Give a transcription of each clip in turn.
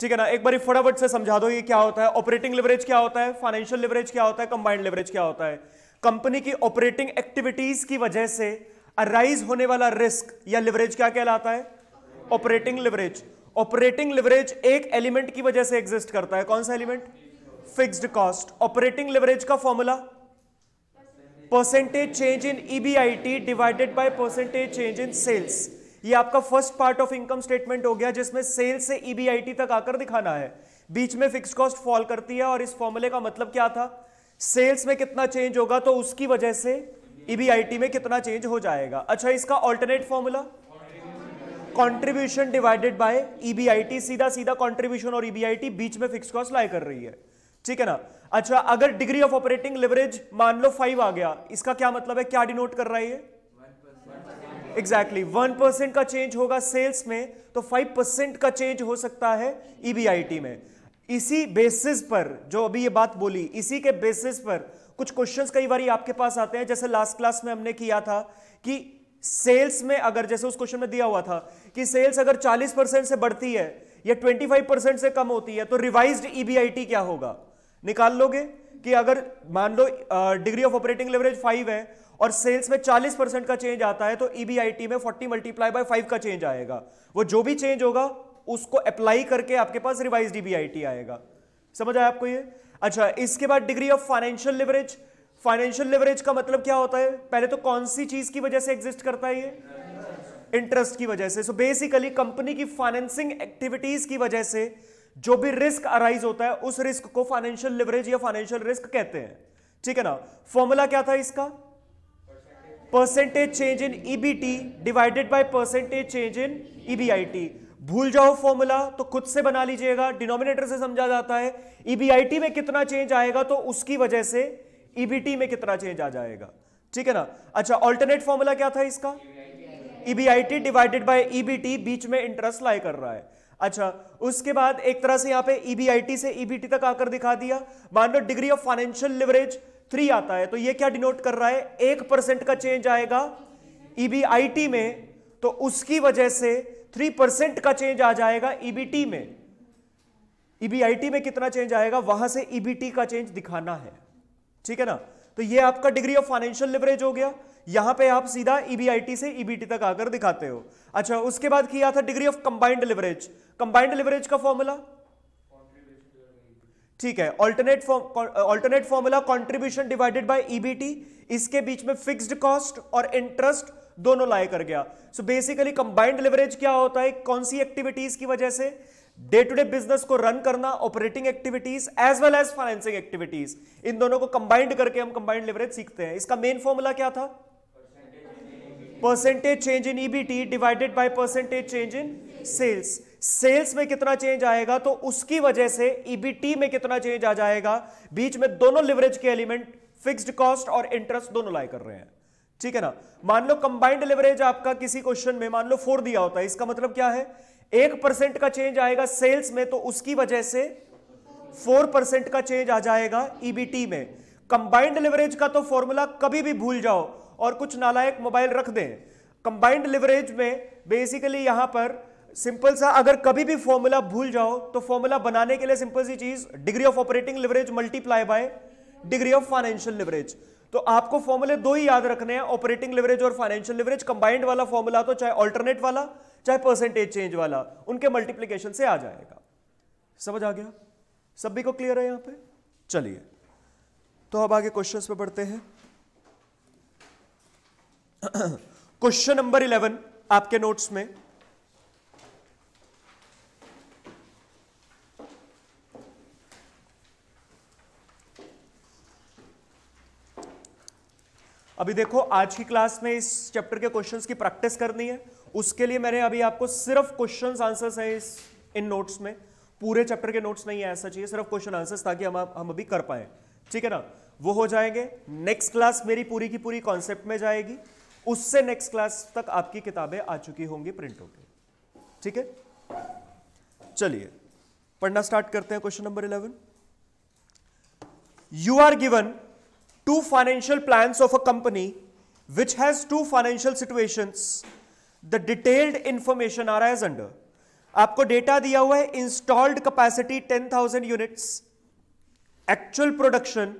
ठीक है ना एक बार फटाफट से समझा दो ये क्या होता है ऑपरेटिंग लिवरेज क्या होता है फाइनेंशियल लिवरेज क्या होता है कंबाइंड लिवरेज क्या होता है कंपनी की ऑपरेटिंग एक्टिविटीज की वजह से अराइज होने वाला रिस्क या लिवरेज क्या कहलाता है ऑपरेटिंग लिवरेज ऑपरेटिंग लिवरेज एक एलिमेंट की वजह से एग्जिस्ट करता है कौन सा element fixed cost operating leverage का formula percentage change in EBIT divided by percentage change in sales ये आपका first part of income statement हो गया जिसमें सेल से ईबीआईटी e तक आकर दिखाना है बीच में फिक्स कॉस्ट फॉल करती है और इस फॉर्मूले का मतलब क्या था सेल्स में कितना चेंज होगा तो उसकी वजह से ईबीआईटी e में कितना चेंज हो जाएगा अच्छा इसका alternate formula contribution divided by EBIT सीधा सीधा कॉन्ट्रीब्यूशन और ईबीआईटी e बीच में फिक्स कॉस्ट लाई कर रही है ठीक है ना अच्छा अगर डिग्री ऑफ ऑपरेटिंग लेवरेज मान लो फाइव आ गया इसका क्या मतलब है क्या डिनोट कर रहा है ये एग्जैक्टली वन परसेंट का चेंज होगा सेल्स में तो फाइव परसेंट का चेंज हो सकता है ईबीआईटी e में इसी बेसिस पर जो अभी ये बात बोली इसी के बेसिस पर कुछ क्वेश्चंस कई बार आपके पास आते हैं जैसे लास्ट क्लास में हमने किया था कि सेल्स में अगर जैसे उस क्वेश्चन में दिया हुआ था कि सेल्स अगर 40 परसेंट से बढ़ती है या 25 परसेंट से कम होती है तो रिवाइज्ड ईबीआईटी e क्या होगा निकाल लोगे कि अगर मान लो degree of operating leverage five है और सेल्स में 40 परसेंट का चेंज आता है तो ईबीआईटी e में 40 मल्टीप्लाई बाय 5 का चेंज आएगा वो जो भी चेंज होगा उसको अप्लाई करके आपके पास रिवाइज ईबीआईटी e आएगा समझ आया आपको ये अच्छा इसके बाद degree of financial leverage financial leverage का मतलब क्या होता है पहले तो कौन सी चीज की वजह से एग्जिस्ट करता है ये इंटरेस्ट की वजह से सो बेसिकली कंपनी की फाइनेंसिंग एक्टिविटीज की वजह से जो भी रिस्क अराइज होता है उस रिस्क को फाइनेंशियल लिवरेज या फाइनेंशियल रिस्क कहते हैं ठीक है ना फॉर्मूला क्या था इसका percentage change in EBT divided by percentage change in EBIT भूल जाओ फॉर्मूला तो खुद से बना लीजिएगा डिनोमिनेटर से समझा जाता है ईबीआईटी e में कितना चेंज आएगा तो उसकी वजह से ईबीटी e में कितना चेंज आ जाएगा ठीक है ना अच्छा ऑल्टरनेट फॉर्मूला क्या था इसका ईबीआईटी डिवाइडेड बाय ईबीटी बीच में इंटरेस्ट लाई कर रहा है अच्छा उसके बाद एक तरह से यहां पे ईबीआईटी e से ईबीटी तक आकर दिखा दिया मान लो degree of financial leverage three आता है तो ये क्या डिनोट कर रहा है एक परसेंट का चेंज आएगा ईबीआईटी e में तो उसकी वजह से थ्री परसेंट का चेंज आ जाएगा ईबीटी e में ईबीआईटी e में कितना चेंज आएगा वहां से ईबीटी का चेंज दिखाना है ठीक है ना तो ये आपका डिग्री ऑफ फाइनेंशियल लिवरेज हो गया यहां पे आप सीधा ईबीआईटी से ईबीटी तक आकर दिखाते हो अच्छा उसके बाद किया था degree of combined leverage combined leverage का फॉर्मूला ठीक है alternate alternate formula contribution divided by EBT इसके बीच में फिक्स्ड कॉस्ट और इंटरेस्ट दोनों लाए कर गया सो बेसिकली कंबाइंड लेवरेज क्या होता है कौन सी एक्टिविटीज की वजह से डे टू डे बिजनेस को रन करना operating activities as well as financing activities इन दोनों को कंबाइंड करके हम कंबाइंड लेवरेज सीखते हैं इसका मेन फॉर्मूला क्या था percentage change in EBT divided by percentage change in sales sales में कितना चेंज आएगा तो उसकी वजह से ईबीटी e में कितना चेंज आ जाएगा बीच में दोनों लिवरेज के एलिमेंट फिक्स्ड कॉस्ट और इंटरेस्ट दोनों लाए कर रहे हैं ठीक है ना मान लो कंबाइंड लेवरेज आपका किसी क्वेश्चन में मान लो फोर दिया होता है इसका मतलब क्या है एक परसेंट का चेंज आएगा सेल्स में तो उसकी वजह से फोर परसेंट का चेंज आ जाएगा ईबीटी e में कंबाइंड लेवरेज का तो फॉर्मूला कभी भी भूल जाओ और कुछ नालायक मोबाइल रख दें कंबाइंड लिवरेज में बेसिकली यहां पर सिंपल सा अगर कभी भी फॉर्मूला भूल जाओ तो फॉर्मूला बनाने के लिए सिंपल सी चीज degree of operating leverage multiply by degree of financial leverage तो आपको फॉर्मूले दो ही याद रखने हैं ऑपरेटिंग लिवरेज और फाइनेंशियल लिवरेज कंबाइंड वाला फॉर्मूला तो चाहे ऑल्टरनेट वाला चाहे परसेंटेज चेंज वाला उनके मल्टीप्लीकेशन से आ जाएगा समझ आ गया सभी को क्लियर है यहां पर चलिए तो अब आगे क्वेश्चन पे बढ़ते हैं क्वेश्चन नंबर इलेवन आपके नोट्स में अभी देखो आज की क्लास में इस चैप्टर के क्वेश्चंस की प्रैक्टिस करनी है उसके लिए मैंने अभी आपको सिर्फ क्वेश्चन आंसर्स हैं इस इन नोट्स में पूरे चैप्टर के नोट्स नहीं है ऐसा चाहिए सिर्फ क्वेश्चन आंसर्स ताकि हम हम अभी कर पाए ठीक है ना वो हो जाएंगे नेक्स्ट क्लास मेरी पूरी की पूरी कॉन्सेप्ट में जाएगी उससे नेक्स्ट क्लास तक आपकी किताबें आ चुकी होंगी प्रिंट होकर ठीक है चलिए पढ़ना स्टार्ट करते हैं question number eleven you are given two financial plans of a company which has two financial situations, the detailed information आ रहा अंडर आपको डेटा दिया हुआ है installed capacity 10,000 units actual production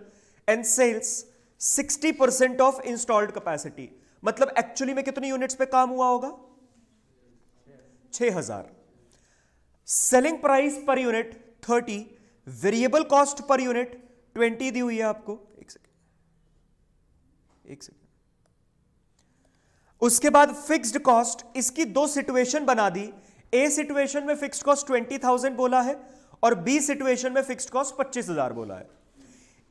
and sales 60 percent of installed capacity मतलब actually में कितनी units पे काम हुआ होगा 6000 selling price per unit 30 variable cost per unit 20 दी हुई है आपको एक सेकेंड उसके बाद फिक्स्ड कॉस्ट इसकी दो सिचुएशन बना दी ए सिचुएशन में फिक्स्ड कॉस्ट ट्वेंटी थाउजेंड बोला है और बी सिचुएशन में फिक्स्ड कॉस्ट पच्चीस हजार बोला है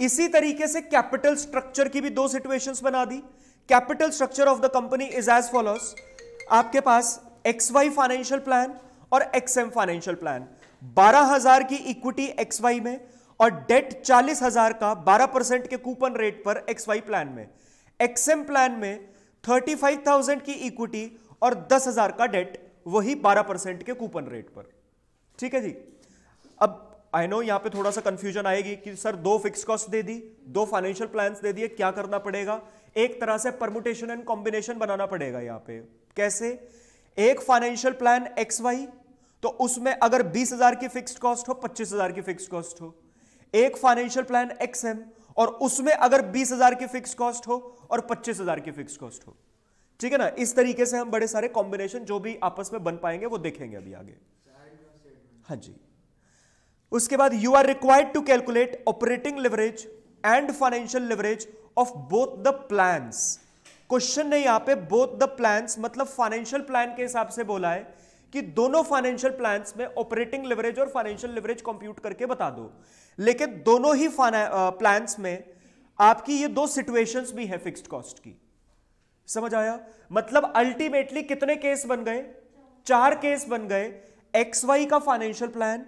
इसी तरीके से कैपिटल स्ट्रक्चर की भी दो सिचुएशन बना दी capital structure of the company is as follows आपके पास एक्स वाई फाइनेंशियल प्लान और एक्स एम फाइनेंशियल प्लान बारह हजार की इक्विटी एक्स वाई में और डेट चालीस हजार का बारह परसेंट के कूपन रेट पर एक्स वाई प्लान में एक्सएम प्लान में 35,000 की इक्विटी और 10,000 का डेट वही 12 परसेंट के कूपन रेट पर ठीक है जी अब आई नो यहां पे थोड़ा सा कंफ्यूजन आएगी कि सर दो फिक्स कॉस्ट दे दी दो फाइनेंशियल प्लान दे दिए क्या करना पड़ेगा एक तरह से परमुटेशन एंड कॉम्बिनेशन बनाना पड़ेगा यहां पे कैसे एक फाइनेंशियल प्लान एक्स वाई तो उसमें अगर बीस हजार की फिक्स्ड कॉस्ट हो पच्चीस हजार की फिक्स्ड कॉस्ट हो एक फाइनेंशियल प्लान एक्स एम और उसमें अगर बीस हजार की फिक्स कॉस्ट हो और पच्चीस हजार की फिक्स कॉस्ट हो ठीक है ना इस तरीके से हम बड़े सारे कॉम्बिनेशन जो भी आपस में बन पाएंगे वो देखेंगे अभी आगे हाँ जी उसके बाद you are required to calculate operating leverage and financial leverage of both the plan question ने यहां पे बोथ द प्लान मतलब फाइनेंशियल प्लान के हिसाब से बोला है कि दोनों फाइनेंशियल प्लान में ऑपरेटिंग लिवरेज और फाइनेंशियल लिवरेज कंप्यूट करके बता दो लेकिन दोनों ही प्लान में आपकी ये दो सिचुएशंस भी है फिक्स्ड कॉस्ट की समझ आया मतलब अल्टीमेटली कितने केस बन गए चार केस बन गए एक्स वाई का फाइनेंशियल प्लान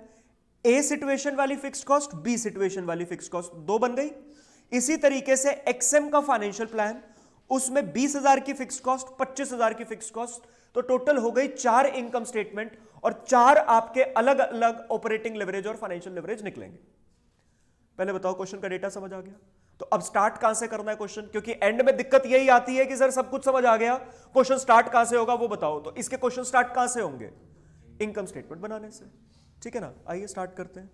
ए सिचुएशन वाली फिक्स कॉस्ट बी सिचुएशन वाली फिक्स कॉस्ट दो बन गई इसी तरीके से एक्सएम का फाइनेंशियल प्लान उसमें बीस हजार की फिक्स कॉस्ट पच्चीस हजार की फिक्स कॉस्ट तो टोटल हो गई चार इनकम स्टेटमेंट और चार आपके अलग अलग ऑपरेटिंग लेवरेज और फाइनेंशियल लेवरेज निकलेंगे पहले बताओ क्वेश्चन का डेटा समझ आ गया तो अब स्टार्ट कहां से करना है क्वेश्चन क्योंकि एंड में दिक्कत यही आती है कि सर सब कुछ समझ आ गया क्वेश्चन स्टार्ट कहां से होगा वो बताओ तो इसके क्वेश्चन स्टार्ट कहां से होंगे इनकम स्टेटमेंट बनाने से ठीक है ना आइए स्टार्ट करते हैं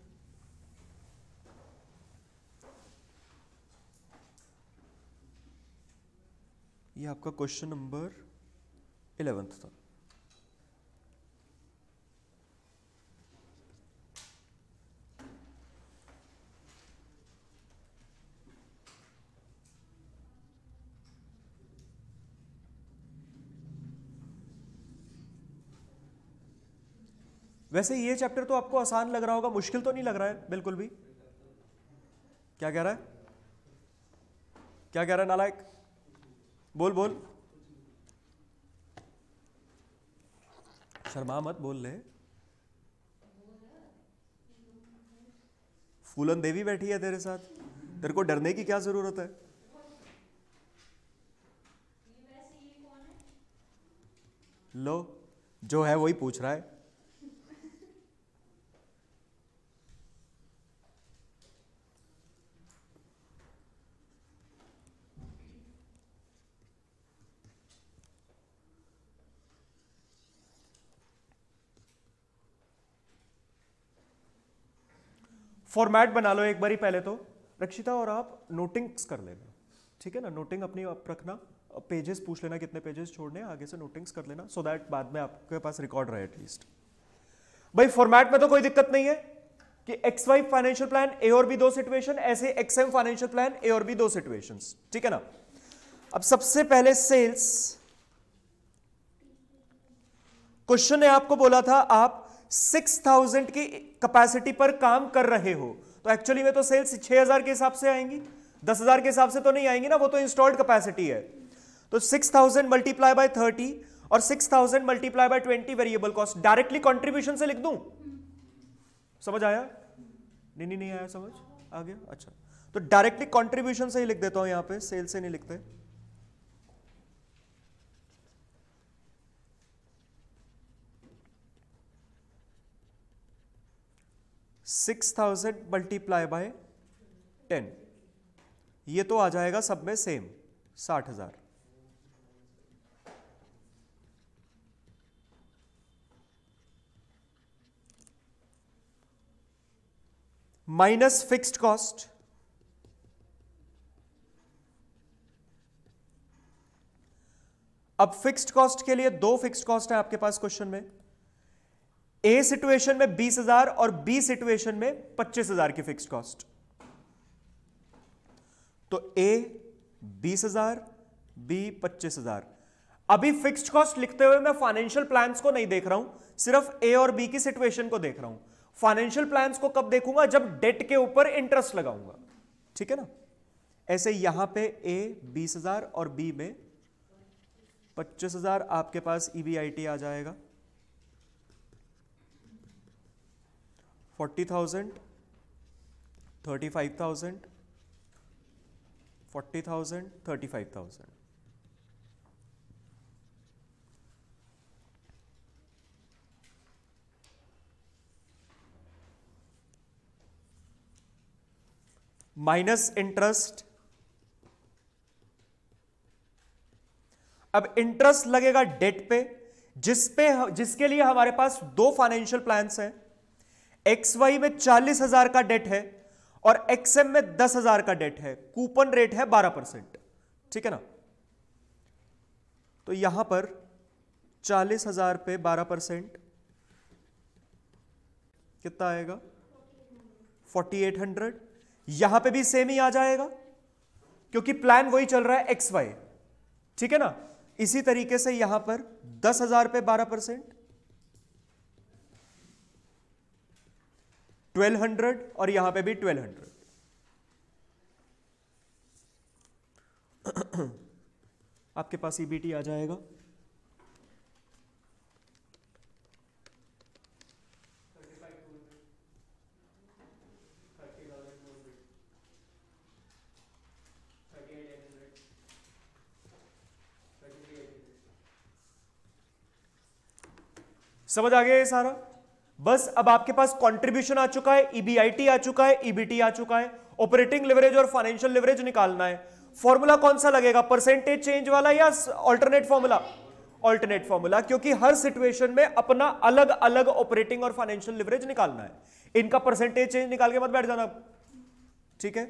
ये आपका क्वेश्चन नंबर इलेवेंथ था वैसे ये चैप्टर तो आपको आसान लग रहा होगा मुश्किल तो नहीं लग रहा है बिल्कुल भी क्या कह रहा है क्या कह रहा है नालायक बोल बोल शर्मा मत बोल रहे फूलन देवी बैठी है तेरे साथ तेरे को डरने की क्या जरूरत है लो जो है वही पूछ रहा है फॉर्मेट बना लो एक बारी पहले तो रक्षिता और आप नोटिंग्स कर लेना ठीक है ना नोटिंग अपनी आप रखना पेजेस पूछ लेना कितने पेजेस छोड़ने आगे से नोटिंग्स कर लेना सो so दैट बाद में आपके पास रिकॉर्ड रहे एटलीस्ट भाई फॉर्मेट में तो कोई दिक्कत नहीं है कि X Y financial plan A और बी दो सिचुएशन ऐसे X M financial plan A और बी दो सिचुएशन ठीक है ना अब सबसे पहले सेल्स क्वेश्चन ने आपको बोला था आप 6000 की कैपेसिटी पर काम कर रहे हो तो एक्चुअली में तो सेल्स 6000 के हिसाब से आएंगी 10000 के हिसाब से तो नहीं आएंगी ना वो तो इंस्टॉल्ड कैपेसिटी है तो 6000 थाउजेंड मल्टीप्लाई बाय थर्टी और 6000 thousand multiply by twenty variable cost directly contribution से लिख दू समझ आया नहीं नहीं नहीं आया समझ आ गया अच्छा तो डायरेक्टली कॉन्ट्रीब्यूशन से ही लिख देता हूं यहां पर सेल से नहीं लिखते है? Six thousand multiply by ten ये तो आ जाएगा सब में सेम साठ हजार माइनस फिक्स्ड कॉस्ट अब फिक्स्ड कॉस्ट के लिए दो फिक्स्ड कॉस्ट है आपके पास क्वेश्चन में ए सिचुएशन में बीस हजार और बी सिचुएशन में पच्चीस हजार की फिक्स कॉस्ट तो ए बीस हजार बी पच्चीस हजार अभी फिक्स्ड कॉस्ट लिखते हुए मैं फाइनेंशियल प्लान्स को नहीं देख रहा हूं सिर्फ ए और बी की सिचुएशन को देख रहा हूं फाइनेंशियल प्लान्स को कब देखूंगा जब डेट के ऊपर इंटरेस्ट लगाऊंगा ठीक है ना ऐसे यहां पे ए बीस हजार और बी में पच्चीस हजार आपके पास ईबीआईटी e आ जाएगा forty thousand thirty five thousand forty thousand thirty five thousand minus interest अब इंटरेस्ट लगेगा डेट पे जिस पे जिसके लिए हमारे पास दो फाइनेंशियल प्लान्स हैं एक्स वाई में चालीस हजार का डेट है और एक्सएम में दस हजार का डेट है कूपन रेट है बारह परसेंट ठीक है ना तो यहां पर चालीस हजार पे बारह परसेंट कितना आएगा फोर्टी एट हंड्रेड यहां पर भी सेम ही आ जाएगा क्योंकि प्लान वही चल रहा है एक्स वाई ठीक है ना इसी तरीके से यहां पर दस हजार पे बारह परसेंट ट्वेल्व हंड्रेड और यहां पे भी ट्वेल्व हंड्रेड आपके पास ईबीटी आ जाएगा समझ आ गया ये सारा बस अब आपके पास कंट्रीब्यूशन आ चुका है ईबीआईटी e आ चुका है ईबीटी e आ चुका है ऑपरेटिंग लेवरेज और फाइनेंशियल लेवरेज निकालना है फॉर्मूला कौन सा लगेगा परसेंटेज चेंज वाला या ऑल्टरनेट फॉर्मूला ऑल्टरनेट फॉर्मूला क्योंकि हर सिचुएशन में अपना अलग अलग ऑपरेटिंग और फाइनेंशियल लिवरेज निकालना है इनका परसेंटेज चेंज निकाल के मत बैठ जाना ठीक है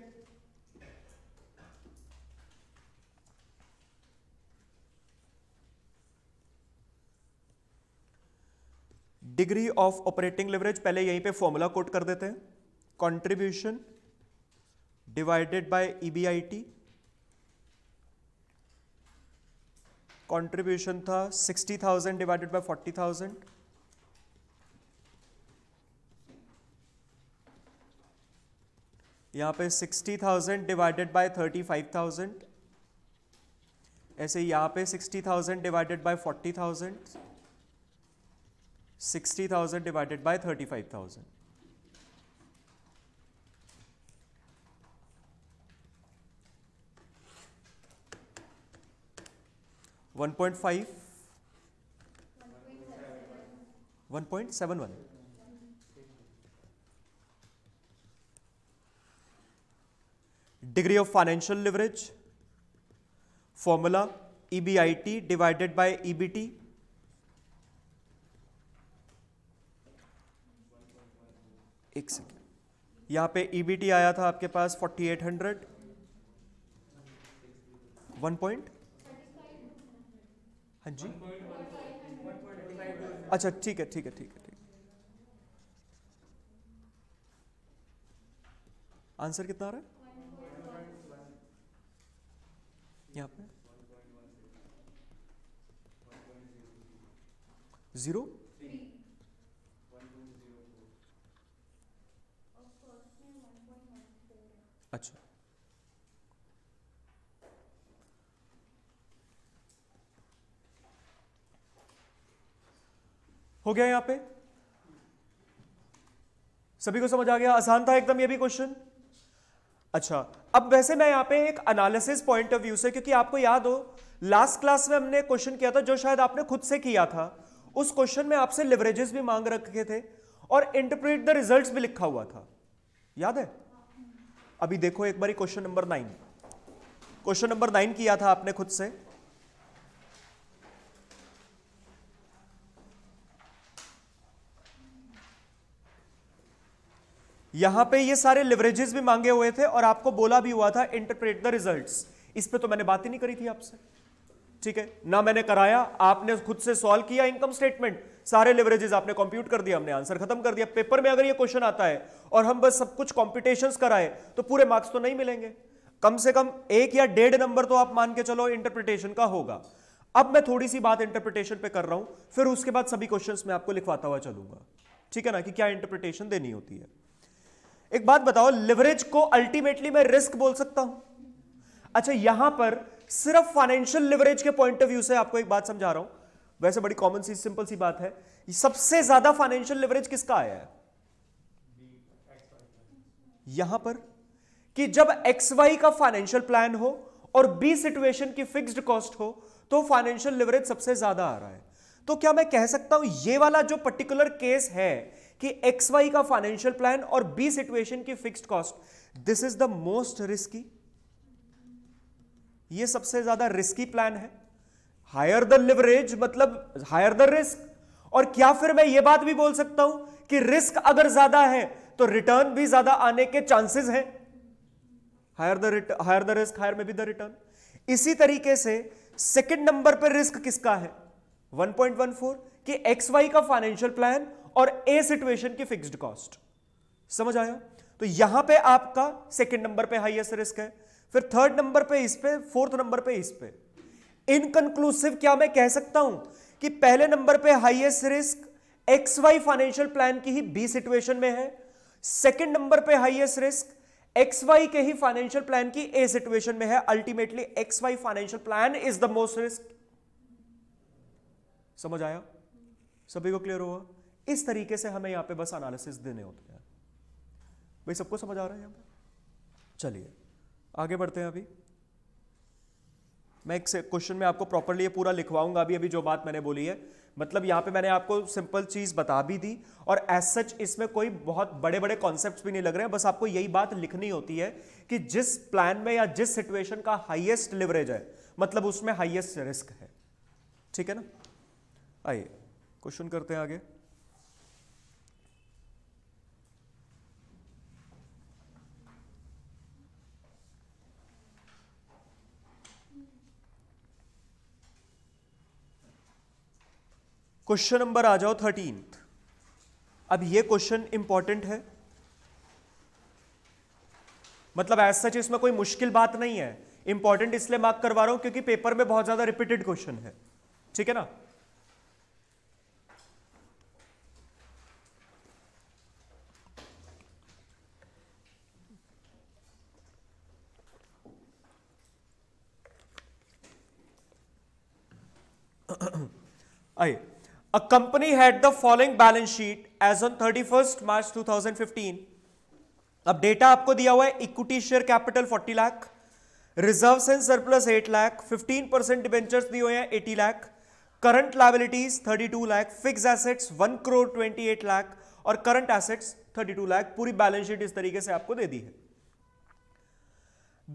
डिग्री ऑफ ऑपरेटिंग लेवरेज पहले यहीं पे फॉर्मूला कोट कर देते हैं contribution divided by EBIT contribution था 60,000 डिवाइडेड बाय 40,000 यहां पे 60,000 डिवाइडेड बाय 35,000 ऐसे यहां पे 60,000 divided by 40,000 60,000 divided by 35,000. One point five. One point seven one. Degree of financial leverage. Formula EBIT divided by EBT. एक सेकेंड यहाँ पे ईबीटी e आया था आपके पास 4800 वन पॉइंट हाँ जी अच्छा ठीक है ठीक है ठीक है ठीक आंसर कितना आ रहा है यहाँ पे जीरो अच्छा हो गया यहां पे सभी को समझ आ गया आसान था एकदम ये भी क्वेश्चन अच्छा अब वैसे मैं यहां पे एक एनालिसिस पॉइंट ऑफ व्यू से क्योंकि आपको याद हो लास्ट क्लास में हमने क्वेश्चन किया था जो शायद आपने खुद से किया था उस क्वेश्चन में आपसे लिवरेजेस भी मांग रखे थे और इंटरप्रेट द रिजल्ट्स भी लिखा हुआ था याद है अभी देखो एक बारी question number nine question number nine किया था आपने खुद से यहां पे ये सारे लिवरेजेस भी मांगे हुए थे और आपको बोला भी हुआ था इंटरप्रेट द रिजल्ट्स इस पे तो मैंने बात ही नहीं करी थी आपसे ठीक है ना मैंने कराया आपने खुद से सॉल्व किया इनकम स्टेटमेंट सारे लेवरेजेस आपने कंप्यूट कर दिया हमने आंसर खत्म कर दिया पेपर में अगर ये क्वेश्चन आता है और हम बस सब कुछ कॉम्पिटिशन कराए तो पूरे मार्क्स तो नहीं मिलेंगे कम से कम एक या डेढ़ नंबर तो आप मान के चलो इंटरप्रिटेशन का होगा अब मैं थोड़ी सी बात इंटरप्रिटेशन पे कर रहा हूं फिर उसके बाद सभी क्वेश्चंस में आपको लिखवाता हुआ चलूंगा ठीक है ना कि क्या इंटरप्रिटेशन देनी होती है एक बात बताओ लिवरेज को अल्टीमेटली मैं रिस्क बोल सकता हूं अच्छा यहां पर सिर्फ फाइनेंशियल लिवरेज के पॉइंट ऑफ व्यू से आपको एक बात समझा रहा हूं वैसे बड़ी कॉमन सी सिंपल सी बात है सबसे ज्यादा फाइनेंशियल लिवरेज किसका आया है यहां पर कि जब एक्स वाई का फाइनेंशियल प्लान हो और बी सिचुएशन की फिक्स्ड कॉस्ट हो तो फाइनेंशियल लिवरेज सबसे ज्यादा आ रहा है तो क्या मैं कह सकता हूं ये वाला जो पर्टिकुलर केस है कि एक्स वाई का फाइनेंशियल प्लान और बी सिचुएशन की fixed cost this is the most risky ये सबसे ज्यादा रिस्की प्लान है हायर द लिवरेज मतलब हायर द रिस्क और क्या फिर मैं ये बात भी बोल सकता हूं कि रिस्क अगर ज्यादा है तो रिटर्न भी ज्यादा आने के चांसेस हैं higher the higher the risk higher में भी द रिटर्न इसी तरीके से सेकंड नंबर पर रिस्क किसका है 1.14 कि एक्स वाई का फाइनेंशियल प्लान और ए सिचुएशन की फिक्स्ड कॉस्ट समझ आया तो यहां पे आपका सेकंड नंबर पे हाईएस्ट रिस्क है फिर थर्ड नंबर पे इस पे फोर्थ नंबर पे इस पे इनकनक्लूसिव क्या मैं कह सकता हूं कि पहले नंबर पे highest risk X Y financial plan की ही बी सिचुएशन में है सेकंड नंबर पे हाईएस्ट रिस्क एक्स वाई के ही फाइनेंशियल प्लान की ए सिचुएशन में है ultimately X Y financial plan is the most risk समझ आया सभी को क्लियर हुआ इस तरीके से हमें यहां पे बस एनालिसिस देने होते हैं भाई सबको समझ आ रहा है यहां चलिए आगे बढ़ते हैं अभी मैं एक क्वेश्चन में आपको प्रॉपरली पूरा लिखवाऊंगा अभी अभी जो बात मैंने बोली है मतलब यहाँ पे मैंने आपको सिंपल चीज बता भी दी और एज सच इसमें कोई बहुत बड़े बड़े कॉन्सेप्ट भी नहीं लग रहे हैं बस आपको यही बात लिखनी होती है कि जिस प्लान में या जिस सिचुएशन का हाइएस्ट लिवरेज है मतलब उसमें हाइएस्ट रिस्क है ठीक है ना आइए क्वेश्चन करते हैं आगे क्वेश्चन नंबर आ जाओ थर्टीन अब ये क्वेश्चन इंपॉर्टेंट है मतलब एज सच इसमें कोई मुश्किल बात नहीं है इंपॉर्टेंट इसलिए मार्क करवा रहा हूं क्योंकि पेपर में बहुत ज्यादा रिपीटेड क्वेश्चन है ठीक है ना आइए A company had the following balance sheet as on 31st March 2015. अब डेटा आपको दिया हुआ है equity share capital 40 lakh reserve and surplus 8 lakh 15 percent debenture दिए हुए हैं 80 lakh current liabilities 32 lakh fix assets 1 crore 28 lakh और करंट एसेट्स 32 लाख पूरी बैलेंस शीट इस तरीके से आपको दे दी है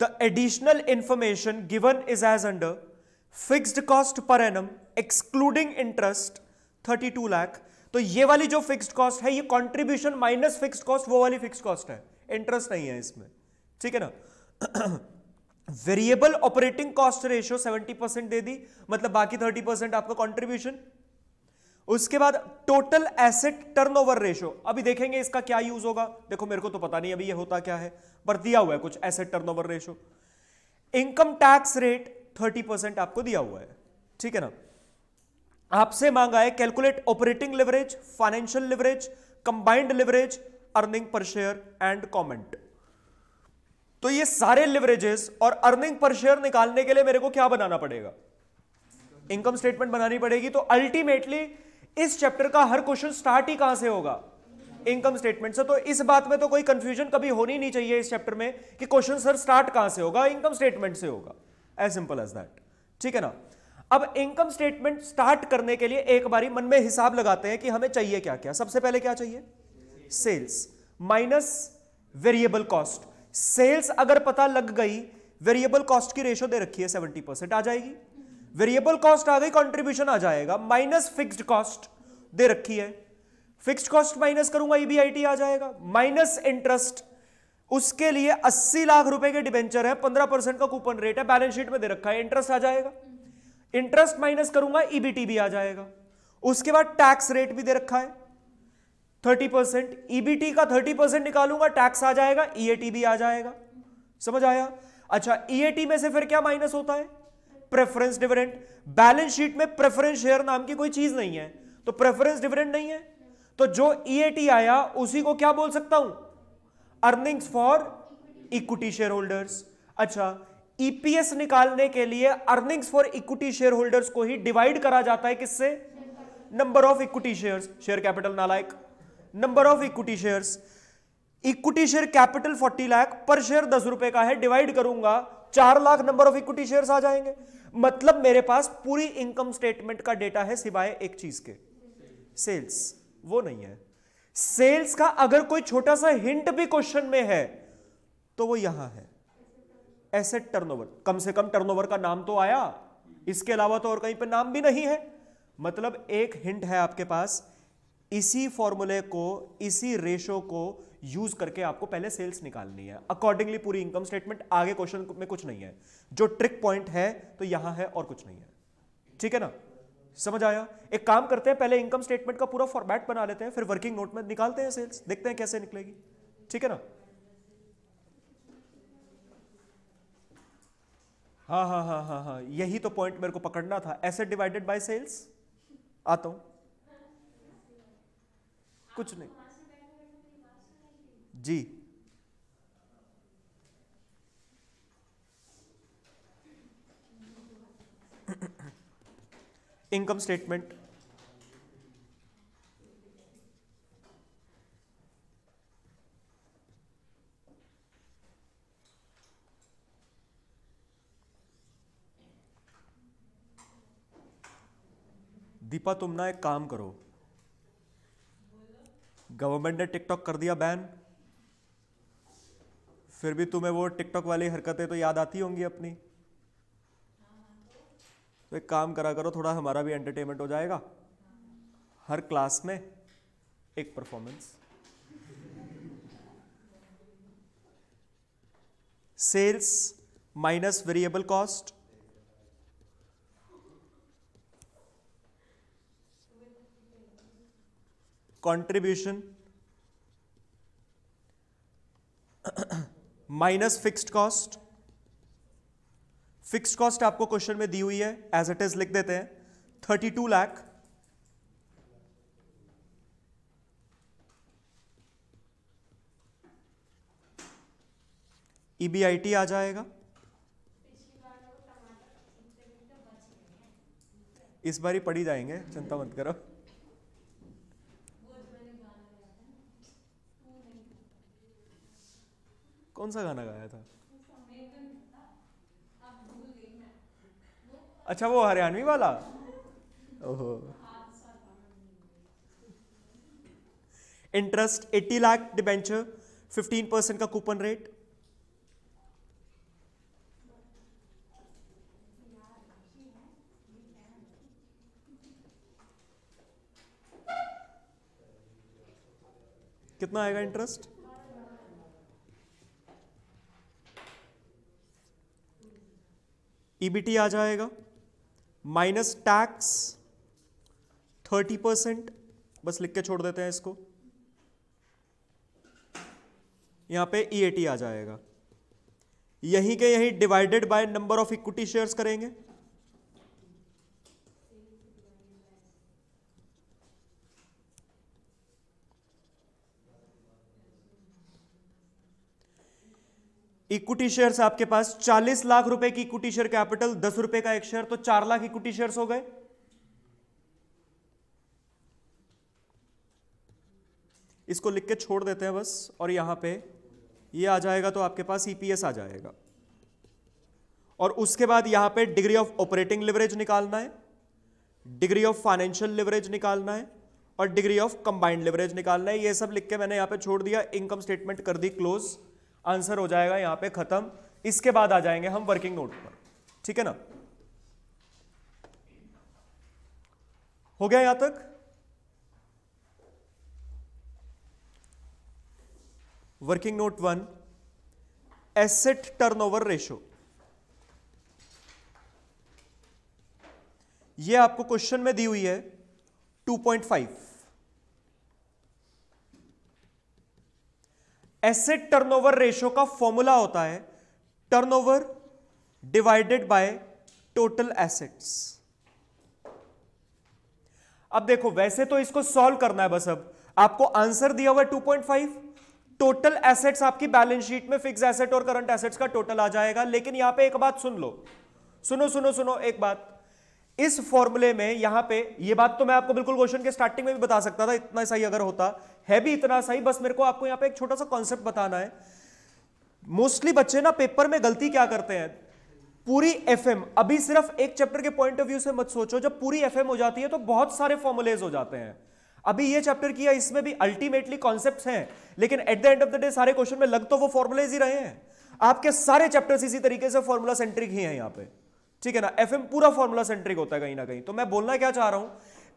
the additional information given is as under fixed cost per annum excluding interest thirty two lakh तो ये वाली जो फिक्स्ड कॉस्ट है ये कंट्रीब्यूशन माइनस फिक्स्ड कॉस्ट वो वाली फिक्स्ड कॉस्ट है इंटरेस्ट नहीं है इसमें ठीक है ना variable operating cost ratio seventy percent दे दी मतलब बाकी थर्टी परसेंट आपका कॉन्ट्रीब्यूशन उसके बाद टोटल एसेट टर्नओवर रेशियो अभी देखेंगे इसका क्या यूज होगा देखो मेरे को तो पता नहीं अभी ये होता क्या है पर दिया हुआ है कुछ asset turnover ratio income tax rate thirty percent आपको दिया हुआ है ठीक है ना आपसे मांगा है calculate operating leverage financial leverage combined leverage earning per share and comment तो ये सारे लिवरेजेस और अर्निंग पर शेयर निकालने के लिए मेरे को क्या बनाना पड़ेगा इनकम स्टेटमेंट बनानी पड़ेगी तो अल्टीमेटली इस चैप्टर का हर क्वेश्चन स्टार्ट ही कहां से होगा इनकम स्टेटमेंट से तो इस बात में तो कोई कंफ्यूजन कभी होनी नहीं चाहिए इस चैप्टर में कि क्वेश्चन सर स्टार्ट कहां से होगा इनकम स्टेटमेंट से होगा एज सिंपल एज दैट ठीक है ना अब इनकम स्टेटमेंट स्टार्ट करने के लिए एक बारी मन में हिसाब लगाते हैं कि हमें चाहिए क्या क्या सबसे पहले क्या चाहिए sales minus variable cost sales अगर पता लग गई वेरिएबल कॉस्ट की रेशो दे रखी है सेवेंटी परसेंट आ जाएगी वेरिएबल कॉस्ट आ गई कंट्रीब्यूशन आ जाएगा माइनस फिक्स्ड कॉस्ट दे रखी है फिक्स्ड कॉस्ट माइनस करूंगा ईबीआईटी e आ जाएगा माइनस इंटरेस्ट उसके लिए अस्सी लाख रुपए के डिबेंचर है पंद्रह परसेंट का कूपन रेट है बैलेंस शीट में दे रखा है इंटरेस्ट आ जाएगा इंटरेस्ट माइनस करूंगा ईबीटी e भी आ जाएगा उसके बाद टैक्स रेट भी दे रखा है थर्टी परसेंट ईबीटी e का थर्टी परसेंट निकालूंगा टैक्स आ जाएगा ईएटी e भी आ जाएगा समझ आया अच्छा ईएटी में से फिर क्या माइनस होता है प्रेफरेंस डिविडेंट बैलेंस शीट में प्रेफरेंस शेयर नाम की कोई चीज नहीं है तो प्रेफरेंस डिविडेंट नहीं है तो जो ईएटी आया उसी को क्या बोल सकता हूं earnings for equity share holders अच्छा ईपीएस e निकालने के लिए earnings for equity share holders को ही डिवाइड करा जाता है किससे number of equity shares share capital नालायक number of equity shares equity share capital 40 lakh per share दस रुपए का है डिवाइड करूंगा चार lakh number of equity shares आ जाएंगे मतलब मेरे पास पूरी इनकम स्टेटमेंट का डेटा है सिवाय एक चीज के सेल्स वो नहीं है सेल्स का अगर कोई छोटा सा हिंट भी क्वेश्चन में है तो वो यहां है एसेट टर्नओवर कम से कम टर्नओवर का नाम तो आया इसके अलावा तो और कहीं पे नाम भी नहीं है मतलब एक हिंट है आपके पास इसी फॉर्मूले को इसी रेशो को यूज करके आपको पहले सेल्स निकालनी है अकॉर्डिंगली पूरी इनकम स्टेटमेंट आगे क्वेश्चन में कुछ नहीं है जो ट्रिक पॉइंट है तो यहां है और कुछ नहीं है ठीक है ना समझ आया एक काम करते हैं पहले इनकम स्टेटमेंट का पूरा फॉर्मेट बना लेते हैं फिर वर्किंग नोट में निकालते हैं सेल्स देखते हैं कैसे निकलेगी ठीक है ना हाँ हाँ हाँ हाँ हाँ यही तो पॉइंट मेरे को पकड़ना था एसेट डिवाइडेड बाय सेल्स आता हूं कुछ नहीं जी इनकम स्टेटमेंट दीपा तुम ना एक काम करो गवर्नमेंट ने टिकटॉक कर दिया बैन फिर भी तुम्हें वो टिकटॉक वाली हरकतें तो याद आती होंगी अपनी तो एक काम करा करो थोड़ा हमारा भी एंटरटेनमेंट हो जाएगा हर क्लास में एक performance sales minus variable cost contribution minus fixed cost fixed cost आपको क्वेश्चन में दी हुई है एज इट इज लिख देते हैं थर्टी टू लैख ईबीआईटी आ जाएगा इस बार ही पढ़ी जाएंगे चिंता मत करो कौन सा गाना गाया था अच्छा वो हरियाणवी वाला ओहो interest eighty lakh debenture fifteen percent का कूपन रेट कितना आएगा इंटरेस्ट ईबीटी e आ जाएगा माइनस टैक्स थर्टी परसेंट बस लिख के छोड़ देते हैं इसको यहां पे ईएटी e आ जाएगा यहीं के यहीं divided by number of equity shares करेंगे इक्विटी शेयर्स आपके पास 40 लाख रुपए की इक्विटी शेयर कैपिटल दस रुपए का एक शेयर तो चार लाख इक्विटी शेयर्स हो गए इसको लिख के छोड़ देते हैं बस और यहां पे ये आ जाएगा तो आपके पास ईपीएस e आ जाएगा और उसके बाद यहां पे डिग्री ऑफ ऑपरेटिंग लिवरेज निकालना है डिग्री ऑफ फाइनेंशियल लिवरेज निकालना है और डिग्री ऑफ कंबाइंड लिवरेज निकालना है ये सब लिख के मैंने यहां पे छोड़ दिया इनकम स्टेटमेंट कर दी क्लोज आंसर हो जाएगा यहां पे खत्म इसके बाद आ जाएंगे हम वर्किंग नोट पर ठीक है ना हो गया यहां तक working note one asset turnover ratio ये आपको क्वेश्चन में दी हुई है 2.5 एसेट टर्नओवर रेशो का फॉर्मूला होता है turnover divided by total assets अब देखो वैसे तो इसको सॉल्व करना है बस अब आपको आंसर दिया हुआ 2.5 टोटल एसेट्स आपकी बैलेंस शीट में फिक्स एसेट और करंट एसेट्स का टोटल आ जाएगा लेकिन यहां पे एक बात सुन लो सुनो सुनो सुनो एक बात इस फॉर्मूले में यहां पे ये बात तो मैं आपको बिल्कुल क्वेश्चन के स्टार्टिंग में भी बता सकता था इतना सही अगर होता है भी इतना सही बस मेरे को आपको यहां पे एक छोटा सा कॉन्सेप्ट बताना है मोस्टली बच्चे ना पेपर में गलती क्या करते हैं पूरी एफएम अभी सिर्फ एक चैप्टर के पॉइंट ऑफ व्यू से मत सोचो जब पूरी एफएम हो जाती है तो बहुत सारे फॉर्मुलेज हो जाते हैं अभी ये चैप्टर किया इसमें भी अल्टीमेटली कॉन्सेप्ट हैं लेकिन at the end of the day सारे क्वेश्चन में लग तो वो फॉर्मुलेज ही रहे हैं आपके सारे चैप्टर्स इसी तरीके से फॉर्मुला सेंट्रिक ही हैं यहां पे ठीक है ना एफ पूरा फॉर्मूला सेंट्रिक होता है कहीं ना कहीं तो मैं बोलना क्या चाह रहा हूं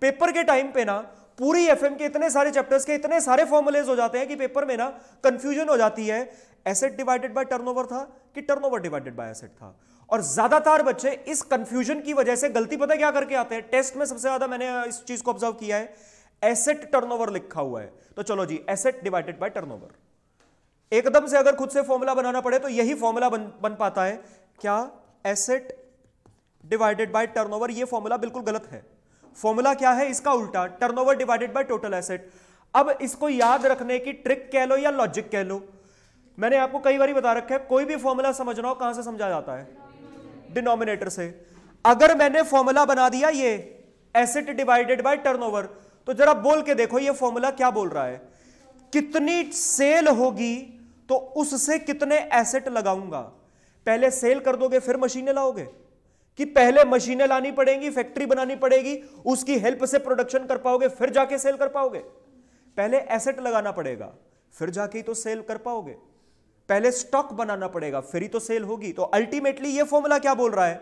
पेपर के टाइम पे ना पूरी एफ के इतने सारे चैप्टर्स के इतने सारे फॉर्मुलेज हो जाते हैं कि पेपर में ना कंफ्यूजन हो जाती है एसेट डिवाइडेड बाय टर्नओवर था कि टर्नओवर डिवाइडेड बाय एसेट था और ज्यादातर बच्चे इस कंफ्यूजन की वजह से गलती पता क्या करके आते हैं टेस्ट में सबसे ज्यादा मैंने इस चीज को ऑब्जर्व किया है एसेट टर्नओवर लिखा हुआ है तो चलो जी एसेट डिवाइडेड बाय टर्नओवर एकदम से अगर खुद से फॉर्मूला बनाना पड़े तो यही फॉर्मूला बन, बन पाता है क्या एसेट डिवाइडेड बाय टर्नओवर ये फॉर्मूला बिल्कुल गलत है फॉर्मूला क्या है इसका उल्टा turnover divided by total asset अब इसको याद रखने की ट्रिक कह लो या लॉजिक कह लो मैंने आपको कई बार बता रखा है कोई भी फॉर्मूला समझना हो कहां से समझा जाता है डिनोमिनेटर से अगर मैंने फॉर्मूला बना दिया ये एसेट डिवाइडेड बाय टर्नओवर तो जरा बोल के देखो ये फॉर्मूला क्या बोल रहा है कितनी सेल होगी तो उससे कितने एसेट लगाऊंगा पहले सेल कर दोगे फिर मशीनें लाओगे कि पहले मशीनें लानी पड़ेंगी फैक्ट्री बनानी पड़ेगी उसकी हेल्प से प्रोडक्शन कर पाओगे फिर जाके सेल कर पाओगे पहले एसेट लगाना पड़ेगा फिर जाके ही तो सेल कर पाओगे पहले स्टॉक बनाना पड़ेगा फिर ही तो सेल होगी तो अल्टीमेटली ये फॉर्मूला क्या बोल रहा है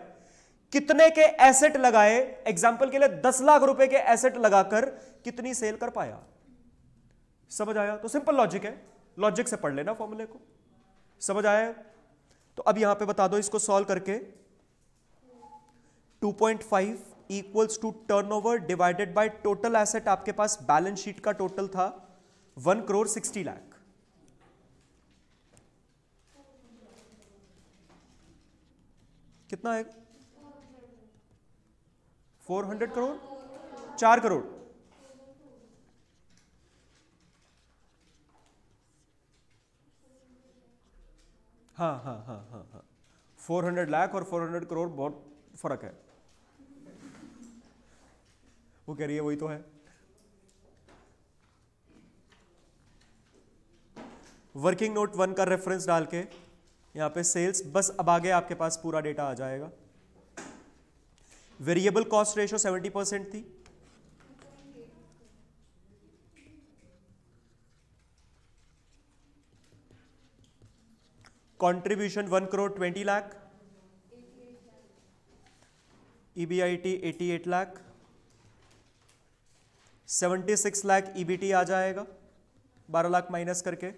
कितने के एसेट लगाए एग्जाम्पल के लिए दस लाख रुपए के एसेट लगाकर कितनी सेल कर पाया समझ आया तो सिंपल लॉजिक है लॉजिक से पढ़ लेना फॉर्मूले को समझ आया तो अब यहां पे बता दो इसको सॉल्व करके 2.5 equals to turnover divided by total asset आपके पास बैलेंस शीट का टोटल था वन करोड़ सिक्सटी लाख कितना है फोर हंड्रेड करोड़ चार करोड़ हाँ हाँ हाँ हाँ हाँ फोर हंड्रेड लाख और फोर हंड्रेड करोड़ बहुत फर्क है वो कह रही है वही तो है वर्किंग नोट वन का रेफरेंस डाल के यहां पे सेल्स बस अब आगे आपके पास पूरा डेटा आ जाएगा वेरिएबल कॉस्ट रेशियो 70 परसेंट थी contribution one crore twenty lakh EBIT eighty eight lakh seventy six lakh EBT e आ जाएगा बारह लाख माइनस करके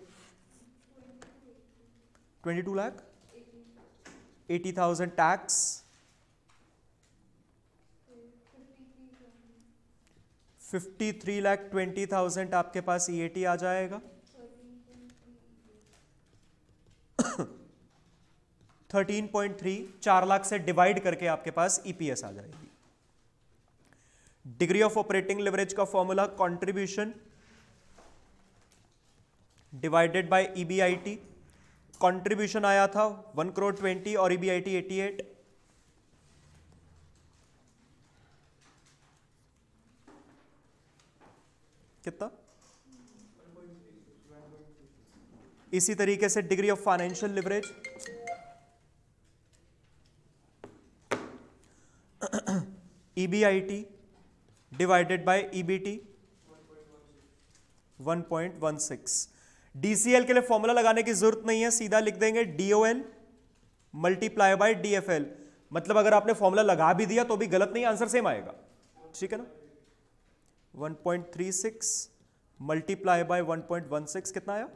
twenty two lakh eighty thousand tax fifty three lakh twenty thousand आपके पास ईएटी e आ जाएगा थर्टीन पॉइंट थ्री चार लाख से डिवाइड करके आपके पास ईपीएस e आ जाएगा डिग्री ऑफ ऑपरेटिंग लेवरेज का formula contribution divided by EBIT e contribution आया था वन करोड़ ट्वेंटी और ईबीआईटी e एटी एट कितना इसी तरीके से degree of financial leverage EBIT e divided by EBT 1.16 DCL के लिए फॉर्मूला लगाने की जरूरत नहीं है सीधा लिख देंगे डीओएल मल्टीप्लाई बाय डीएफएल मतलब अगर आपने फॉर्मूला लगा भी दिया तो भी गलत नहीं आंसर सेम आएगा ठीक है ना 1.36 मल्टीप्लाई बाय 1.16 कितना आया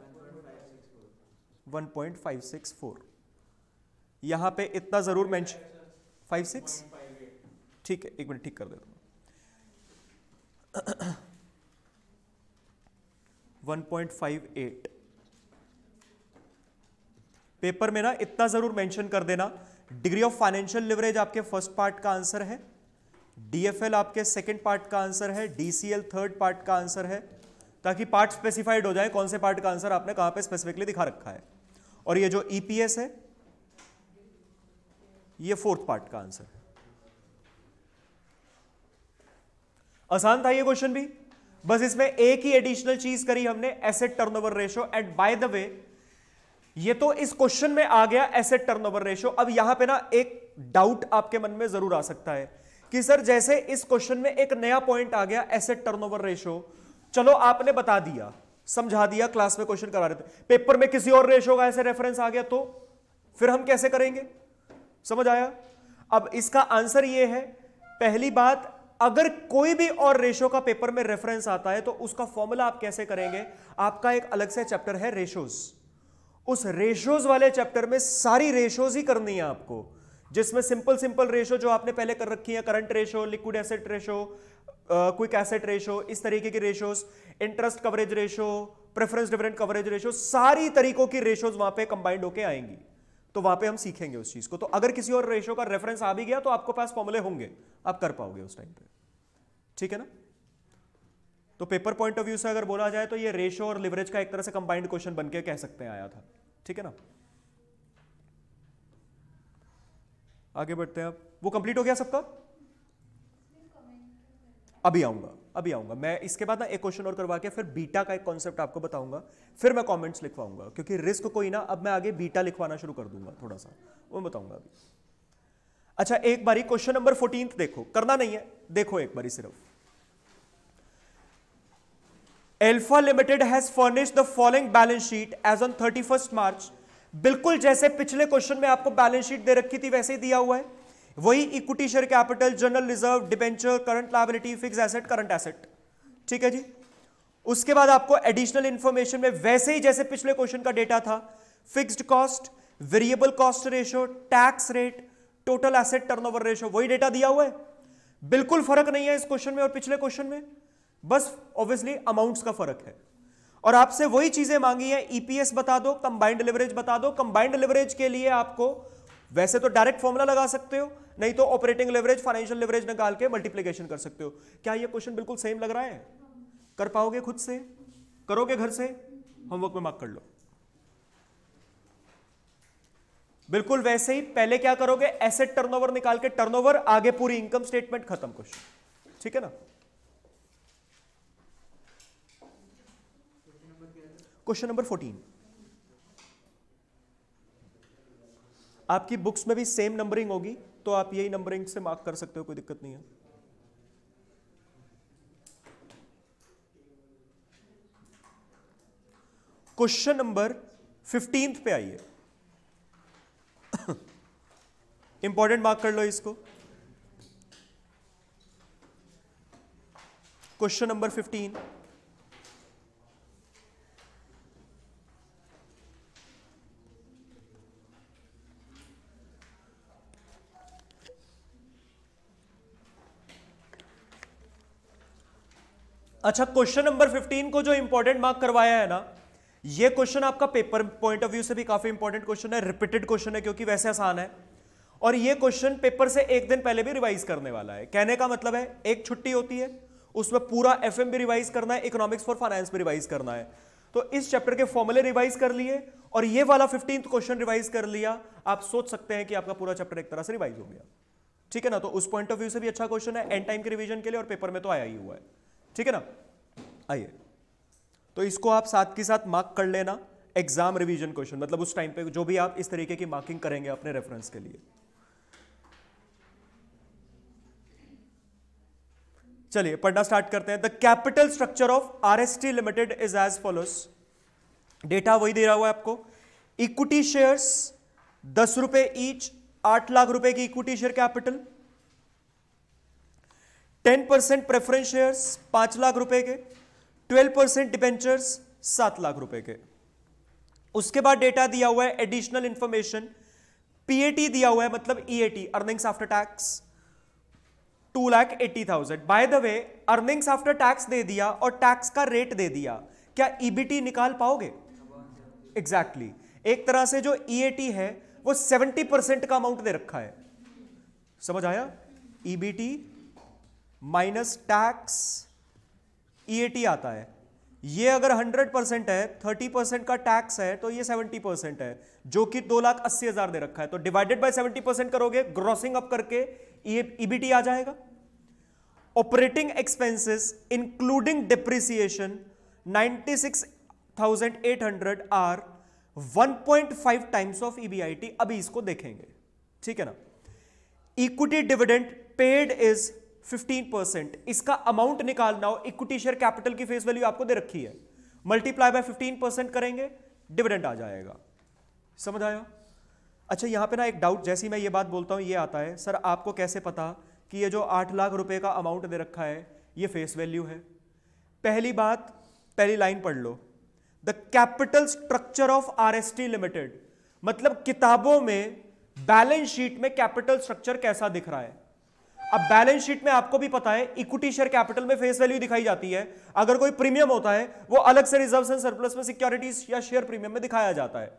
1.564 यहां पे इतना जरूर फाइव सिक्स ठीक है एक मिनट ठीक कर देता हूं 1.58 पेपर में ना इतना जरूर मेंशन कर देना डिग्री ऑफ फाइनेंशियल लिवरेज आपके फर्स्ट पार्ट का आंसर है डीएफएल आपके सेकंड पार्ट का आंसर है डीसीएल थर्ड पार्ट का आंसर है ताकि पार्ट स्पेसिफाइड हो जाए कौन से पार्ट का आंसर आपने कहां पे स्पेसिफिकली दिखा रखा है और ये जो ईपीएस e है ये फोर्थ पार्ट का आंसर है आसान था ये क्वेश्चन भी बस इसमें एक ही एडिशनल चीज करी हमने asset turnover ratio and by the way ये तो इस क्वेश्चन में आ गया एसेट टर्नओवर रेशो अब यहां पे ना एक डाउट आपके मन में जरूर आ सकता है कि सर जैसे इस क्वेश्चन में एक नया पॉइंट आ गया एसेट टर्नओवर रेशो चलो आपने बता दिया समझा दिया क्लास में क्वेश्चन करा रहे थे पेपर में किसी और रेशो का ऐसे रेफरेंस आ गया तो फिर हम कैसे करेंगे समझ आया अब इसका आंसर यह है पहली बात अगर कोई भी और रेशो का पेपर में रेफरेंस आता है तो उसका फॉर्मूला आप कैसे करेंगे आपका एक अलग से चैप्टर है रेशोज उस रेशोज वाले चैप्टर में सारी रेशोज ही करनी है आपको जिसमें सिंपल सिंपल रेशो जो आपने पहले कर रखी है current ratio liquid asset ratio quick asset ratio इस तरीके की ratios interest coverage ratio preference different coverage ratio सारी तरीकों की रेशोज वहां पे कंबाइंड होकर आएंगी तो वहां पे हम सीखेंगे उस चीज को तो अगर किसी और रेशो का रेफरेंस आ भी गया तो आपको पास फॉर्मुले होंगे आप कर पाओगे उस टाइम पे ठीक है ना तो पेपर पॉइंट ऑफ व्यू से अगर बोला जाए तो ये रेशो और लिवरेज का एक तरह से कंबाइंड क्वेश्चन बन के कह सकते हैं आया था ठीक है ना आगे बढ़ते हैं आप वो कंप्लीट हो गया सबका अभी आऊंगा अभी आऊंगा मैं इसके बाद ना एक क्वेश्चन और करवा के फिर बीटा का एक कॉन्सेप्ट आपको बताऊंगा फिर मैं कॉमेंट्स लिखवाऊंगा क्योंकि रिस्क कोई ना अब मैं आगे बीटा लिखवाना शुरू कर दूंगा थोड़ा सा वो बताऊंगा अभी अच्छा एक बारी क्वेश्चन नंबर फोर्टीन देखो करना नहीं है देखो एक बारी सिर्फ alpha limited has furnished the following balance sheet as on thirty March बिल्कुल जैसे पिछले क्वेश्चन में आपको बैलेंस शीट दे रखी थी वैसे ही दिया हुआ है वही equity share capital general reserve debenture current liability fix asset current asset ठीक है जी उसके बाद आपको एडिशनल इंफॉर्मेशन में वैसे ही जैसे पिछले क्वेश्चन का डेटा था fixed cost variable cost ratio tax rate total asset turnover ratio वही डेटा दिया हुआ है बिल्कुल फर्क नहीं है इस क्वेश्चन में और पिछले क्वेश्चन में बस ऑब्वियसली अमाउंट्स का फर्क है और आपसे वही चीजें मांगी है ईपीएस e बता दो कंबाइंड लिवरेज बता दो कंबाइंड लिवरेज के लिए आपको वैसे तो डायरेक्ट फॉर्मूला लगा सकते हो नहीं तो ऑपरेटिंग लेवरेज फाइनेंशियल लेवरेज निकाल के मल्टीप्लीकेशन कर सकते हो क्या यह क्वेश्चन बिल्कुल सेम लग रहा है कर पाओगे खुद से करोगे घर से होमवर्क में मार्क कर लो बिल्कुल वैसे ही पहले क्या करोगे एसेट टर्नओवर निकाल के टर्नओवर आगे पूरी इनकम स्टेटमेंट खत्म क्वेश्चन ठीक है ना क्वेश्चन नंबर फोर्टीन आपकी बुक्स में भी सेम नंबरिंग होगी तो आप यही नंबरिंग से मार्क कर सकते हो कोई दिक्कत नहीं है क्वेश्चन नंबर फिफ्टींथ पे आइए इंपॉर्टेंट मार्क कर लो इसको क्वेश्चन नंबर फिफ्टीन अच्छा क्वेश्चन नंबर 15 को जो इंपॉर्टेंट मार्क करवाया है ना ये क्वेश्चन आपका पेपर पॉइंट ऑफ व्यू से भी काफी इंपॉर्टेंट क्वेश्चन है रिपीटेड क्वेश्चन है क्योंकि वैसे आसान है और ये क्वेश्चन पेपर से एक दिन पहले भी रिवाइज करने वाला है कहने का मतलब है एक छुट्टी होती है उसमें पूरा एफ भी रिवाइज करना है इकोनॉमिक्स फॉर फाइनेंस भी रिवाइज करना है तो इस चैप्टर के फॉर्मुले रिवाइज कर लिए और ये वाला फिफ्टींथ क्वेश्चन रिवाइज कर लिया आप सोच सकते हैं कि आपका पूरा चैप्टर एक तरह से रिवाइज हो गया ठीक है ना तो उस पॉइंट ऑफ व्यू से भी अच्छा क्वेश्चन है एंड टाइम के रिवीजन के लिए और पेपर में तो आया ही हुआ है ठीक है ना आइए तो इसको आप साथ के साथ मार्क कर लेना एग्जाम रिवीजन क्वेश्चन मतलब उस टाइम पे जो भी आप इस तरीके की मार्किंग करेंगे अपने रेफरेंस के लिए चलिए पढ़ना स्टार्ट करते हैं the capital structure of R S T limited is as follows data वही दे रहा हुआ है आपको इक्विटी शेयर्स दस रुपए ईच आठ लाख रुपए की equity share capital ten percent preference shares पांच लाख रुपए के ट्वेल्व परसेंट डिबेंचर्स सात लाख रुपए के उसके बाद डेटा दिया हुआ है एडिशनल इंफॉर्मेशन पीएटी दिया हुआ है मतलब EAT earnings after tax two lakh eighty thousand by the way earnings after tax दे दिया और टैक्स का रेट दे दिया क्या ईबीटी e निकाल पाओगे एग्जैक्टली exactly. एक तरह से जो ईएटी e है वो सेवेंटी परसेंट का अमाउंट दे रखा है समझ आया EBT e minus tax EAT e आता है ये अगर 100 परसेंट है 30 परसेंट का टैक्स है तो ये 70 परसेंट है जो कि दो लाख अस्सी हजार दे रखा है तो डिवाइडेड बाय 70 परसेंट करोगे ग्रॉसिंग अप करके ईबीटी e e आ जाएगा operating expenses including depreciation hundred are 1.5 times of EBIT अभी इसको देखेंगे ठीक है ना equity dividend paid is fifteen percent इसका अमाउंट निकालना हो इक्विटी शेयर कैपिटल की फेस वैल्यू आपको दे रखी है मल्टीप्लाई बाय फिफ्टीन परसेंट करेंगे डिविडेंड आ जाएगा समझ आया अच्छा यहाँ पे ना एक डाउट जैसे मैं ये बात बोलता हूँ ये आता है सर आपको कैसे पता कि ये जो आठ लाख रुपए का अमाउंट दे रखा है ये फेस वैल्यू है पहली बात पहली लाइन पढ़ लो the capital structure of R S T limited मतलब किताबों में बैलेंस शीट में कैपिटल स्ट्रक्चर कैसा दिख रहा है अब बैलेंस शीट में आपको भी पता है इक्विटी शेयर कैपिटल में फेस वैल्यू दिखाई जाती है अगर कोई प्रीमियम होता है वो अलग से रिजर्व एंड सरप्लस में सिक्योरिटीज या शेयर प्रीमियम में दिखाया जाता है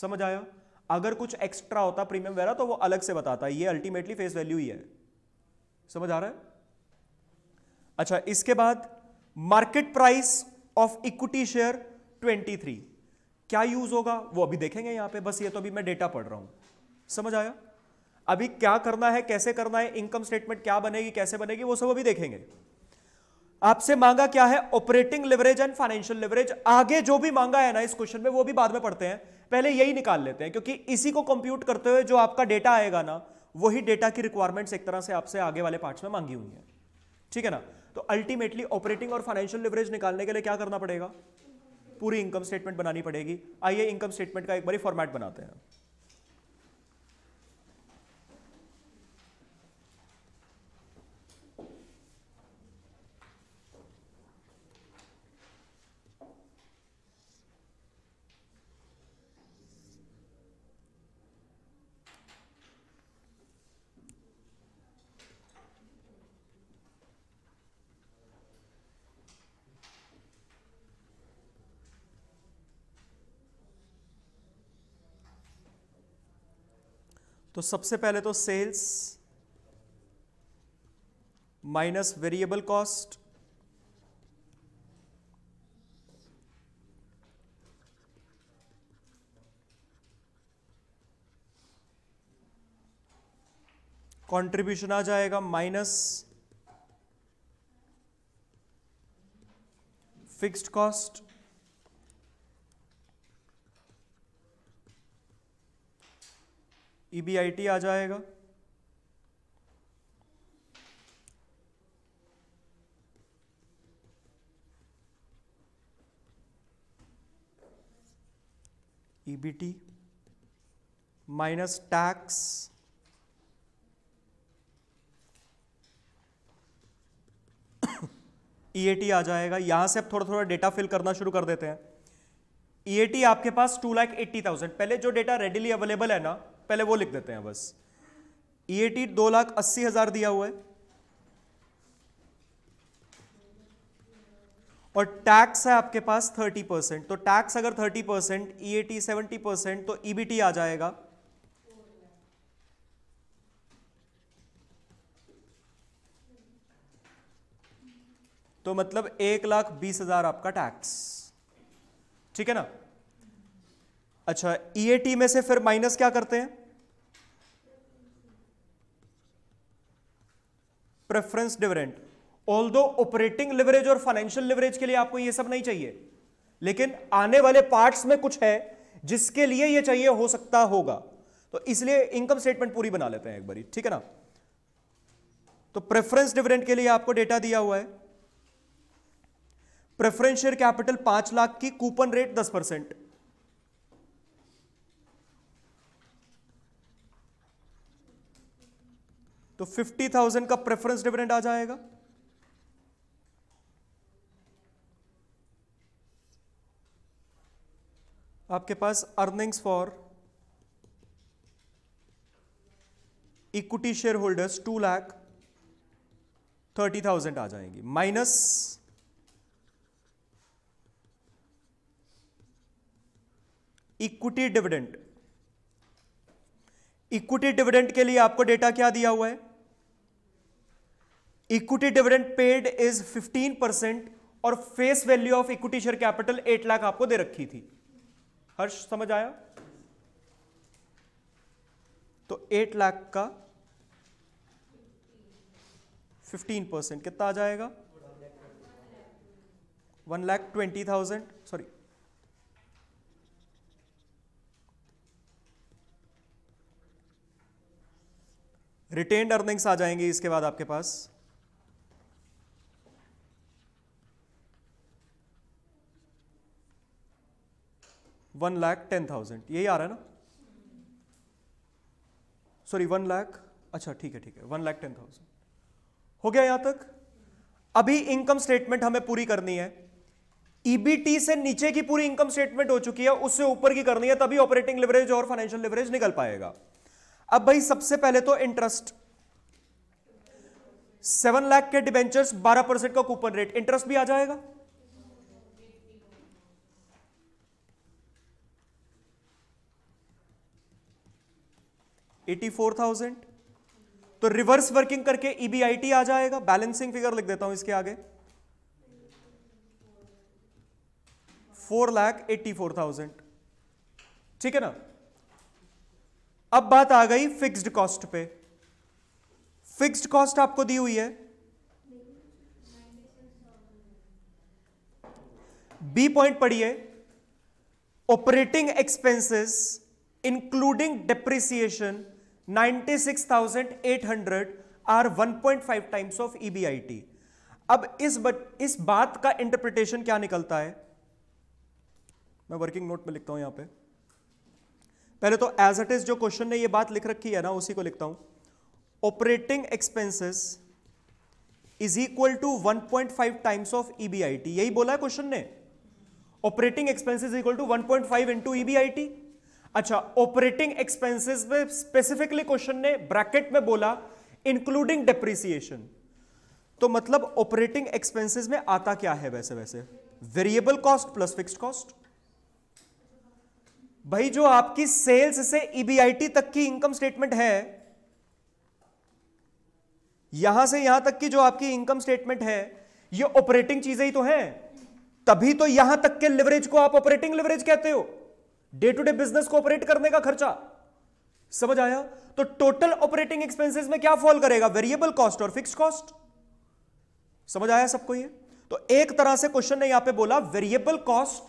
समझ आया अगर कुछ एक्स्ट्रा होता प्रीमियम वगैरह तो वो अलग से बताता है ये अल्टीमेटली फेस वैल्यू ही है समझ आ रहा है अच्छा इसके बाद market price of equity share 23 क्या यूज होगा वो अभी देखेंगे यहां पे बस ये तो अभी मैं डेटा पढ़ रहा हूं समझ आया अभी क्या करना है कैसे करना है इनकम स्टेटमेंट क्या बनेगी कैसे बनेगी वो सब अभी देखेंगे आपसे मांगा क्या है operating leverage and financial leverage आगे जो भी मांगा है ना इस क्वेश्चन में वो भी बाद में पढ़ते हैं पहले यही निकाल लेते हैं क्योंकि इसी को कंप्यूट करते हुए जो आपका डेटा आएगा ना वही डेटा की रिक्वायरमेंट्स एक तरह से आपसे आगे वाले पार्ट्स में मांगी हुई है ठीक है ना तो अल्टीमेटली ऑपरेटिंग और फाइनेंशियल लिवरेज निकालने के लिए क्या करना पड़ेगा पूरी इनकम स्टेटमेंट बनानी पड़ेगी आइए इनकम स्टेटमेंट का एक बार फॉर्मेट बनाते हैं तो सबसे पहले तो sales minus variable cost contribution आ जाएगा minus fixed cost E e आ जाएगा ईबीटी माइनस टैक्स ईएटी आ जाएगा यहां से अब थोड़ा थोड़ा डेटा फिल करना शुरू कर देते हैं ईएटी e आपके पास टू लाख एट्टी थाउजेंड पहले जो डेटा रेडिली अवेलेबल है ना पहले वो लिख देते हैं बस ईएटी e दो लाख अस्सी हजार दिया हुआ है और टैक्स है आपके पास थर्टी परसेंट तो टैक्स अगर thirty percent EAT seventy percent तो ईबीटी e आ जाएगा तो मतलब एक लाख बीस हजार आपका टैक्स ठीक है ना अच्छा ईएटी e में से फिर माइनस क्या करते हैं प्रेफरेंस डिविडेंड ऑल दो ऑपरेटिंग लिवरेज और फाइनेंशियल लिवरेज के लिए आपको यह सब नहीं चाहिए लेकिन आने वाले पार्ट्स में कुछ है जिसके लिए यह चाहिए हो सकता होगा तो इसलिए इनकम स्टेटमेंट पूरी बना लेते हैं एक बारी ठीक है ना तो प्रेफरेंस डिविडेंड के लिए आपको डेटा दिया हुआ है प्रेफरेंस शेयर कैपिटल पांच लाख की कूपन रेट दस परसेंट तो फिफ्टी थाउजेंड का प्रेफरेंस डिविडेंड आ जाएगा आपके पास earnings for equity share holders two lakh thirty thousand आ जाएंगी minus equity dividend equity dividend के लिए आपको डेटा क्या दिया हुआ है equity dividend paid is 15 percent और face value of equity share capital 8 lakh आपको दे रखी थी हर्ष समझ आया तो 8 लाख का 15 परसेंट कितना आ जाएगा one lakh twenty thousand sorry retained earnings आ जाएंगे इसके बाद आपके पास वन लाख टेन थाउजेंड यही आ रहा है ना सॉरी वन लाख अच्छा ठीक है ठीक है वन लाख टेन थाउजेंड हो गया यहां तक अभी इनकम स्टेटमेंट हमें पूरी करनी है ईबीटी e से नीचे की पूरी इनकम स्टेटमेंट हो चुकी है उससे ऊपर की करनी है तभी ऑपरेटिंग लिवरेज और फाइनेंशियल लिवरेज निकल पाएगा अब भाई सबसे पहले तो इंटरेस्ट सेवन लाख के डिबेंचर्स बारह परसेंट का कूपन रेट इंटरेस्ट भी आ जाएगा 84,000 तो रिवर्स वर्किंग करके ईबीआईटी e आ जाएगा बैलेंसिंग फिगर लिख देता हूं इसके आगे four lakh eighty four thousand ठीक है ना अब बात आ गई फिक्स्ड कॉस्ट पे फिक्स्ड कॉस्ट आपको दी हुई है बी पॉइंट पढ़िए operating expenses including depreciation 96,800 are 1.5 times of EBIT e अब इस बत, इस बात का इंटरप्रिटेशन क्या निकलता है मैं वर्किंग नोट में लिखता हूं यहां पे पहले तो एज इट इज जो क्वेश्चन ने ये बात लिख रखी है ना उसी को लिखता हूं operating expenses is equal to 1.5 times of EBIT यही बोला है क्वेश्चन ने operating expenses equal to one point five into EBIT e अच्छा ऑपरेटिंग एक्सपेंसेस में स्पेसिफिकली क्वेश्चन ने ब्रैकेट में बोला इंक्लूडिंग डिप्रिसिएशन तो मतलब ऑपरेटिंग एक्सपेंसेस में आता क्या है वैसे वैसे variable cost plus fixed cost भाई जो आपकी सेल्स से ईबीआईटी e तक की इनकम स्टेटमेंट है यहां से यहां तक की जो आपकी इनकम स्टेटमेंट है ये ऑपरेटिंग चीजें ही तो हैं तभी तो यहां तक के लिवरेज को आप ऑपरेटिंग लिवरेज कहते हो डे टू डे बिजनेस को ऑपरेट करने का खर्चा समझ आया तो टोटल ऑपरेटिंग एक्सपेंसेस में क्या फॉल करेगा वेरिएबल कॉस्ट और फिक्स कॉस्ट समझ आया सबको ये तो एक तरह से क्वेश्चन ने यहां पे बोला variable cost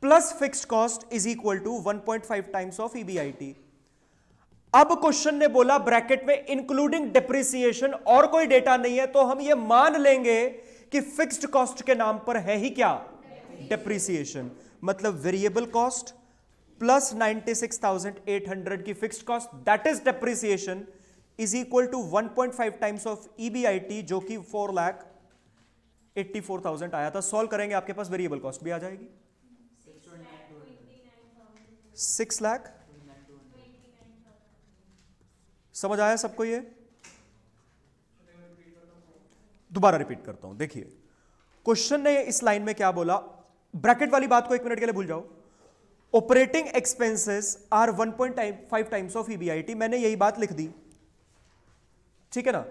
plus fix cost is equal to 1.5 times of EBIT अब क्वेश्चन ने बोला ब्रैकेट में इंक्लूडिंग डिप्रिसिएशन और कोई डेटा नहीं है तो हम ये मान लेंगे कि फिक्स्ड कॉस्ट के नाम पर है ही क्या डिप्रिसिएशन मतलब वेरिएबल कॉस्ट प्लस 96,800 की fixed cost that is depreciation is equal to 1.5 times of EBIT जो कि 4 लाख 84,000 आया था सॉल्व करेंगे आपके पास वेरिएबल कॉस्ट भी आ जाएगी सिक्स लाख समझ आया सबको ये दोबारा रिपीट करता हूं देखिए क्वेश्चन ने इस लाइन में क्या बोला ब्रैकेट वाली बात को एक मिनट के लिए भूल जाओ operating expenses are 1.5 times of EBIT मैंने यही बात लिख दी ठीक है ना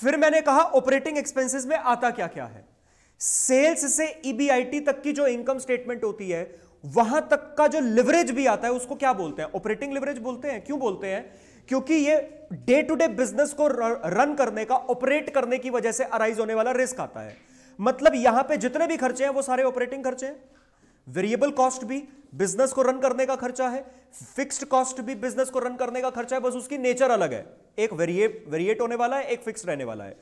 फिर मैंने कहा ऑपरेटिंग एक्सपेंसेस में आता क्या क्या है सेल्स से ईबीआईटी e तक की जो इनकम स्टेटमेंट होती है वहां तक का जो लिवरेज भी आता है उसको क्या बोलते हैं ऑपरेटिंग लिवरेज बोलते हैं क्यों बोलते हैं क्योंकि ये डे टू डे बिजनेस को रन करने का ऑपरेट करने की वजह से अराइज होने वाला रिस्क आता है मतलब यहां पे जितने भी खर्चे हैं वो सारे ऑपरेटिंग खर्चे हैं वेरिएबल कॉस्ट भी बिजनेस को रन करने का खर्चा है फिक्स्ड कॉस्ट भी बिजनेस को रन करने का खर्चा है बस उसकी नेचर अलग है एक वेरिएट वेरिएट होने वाला है एक फिक्स रहने वाला है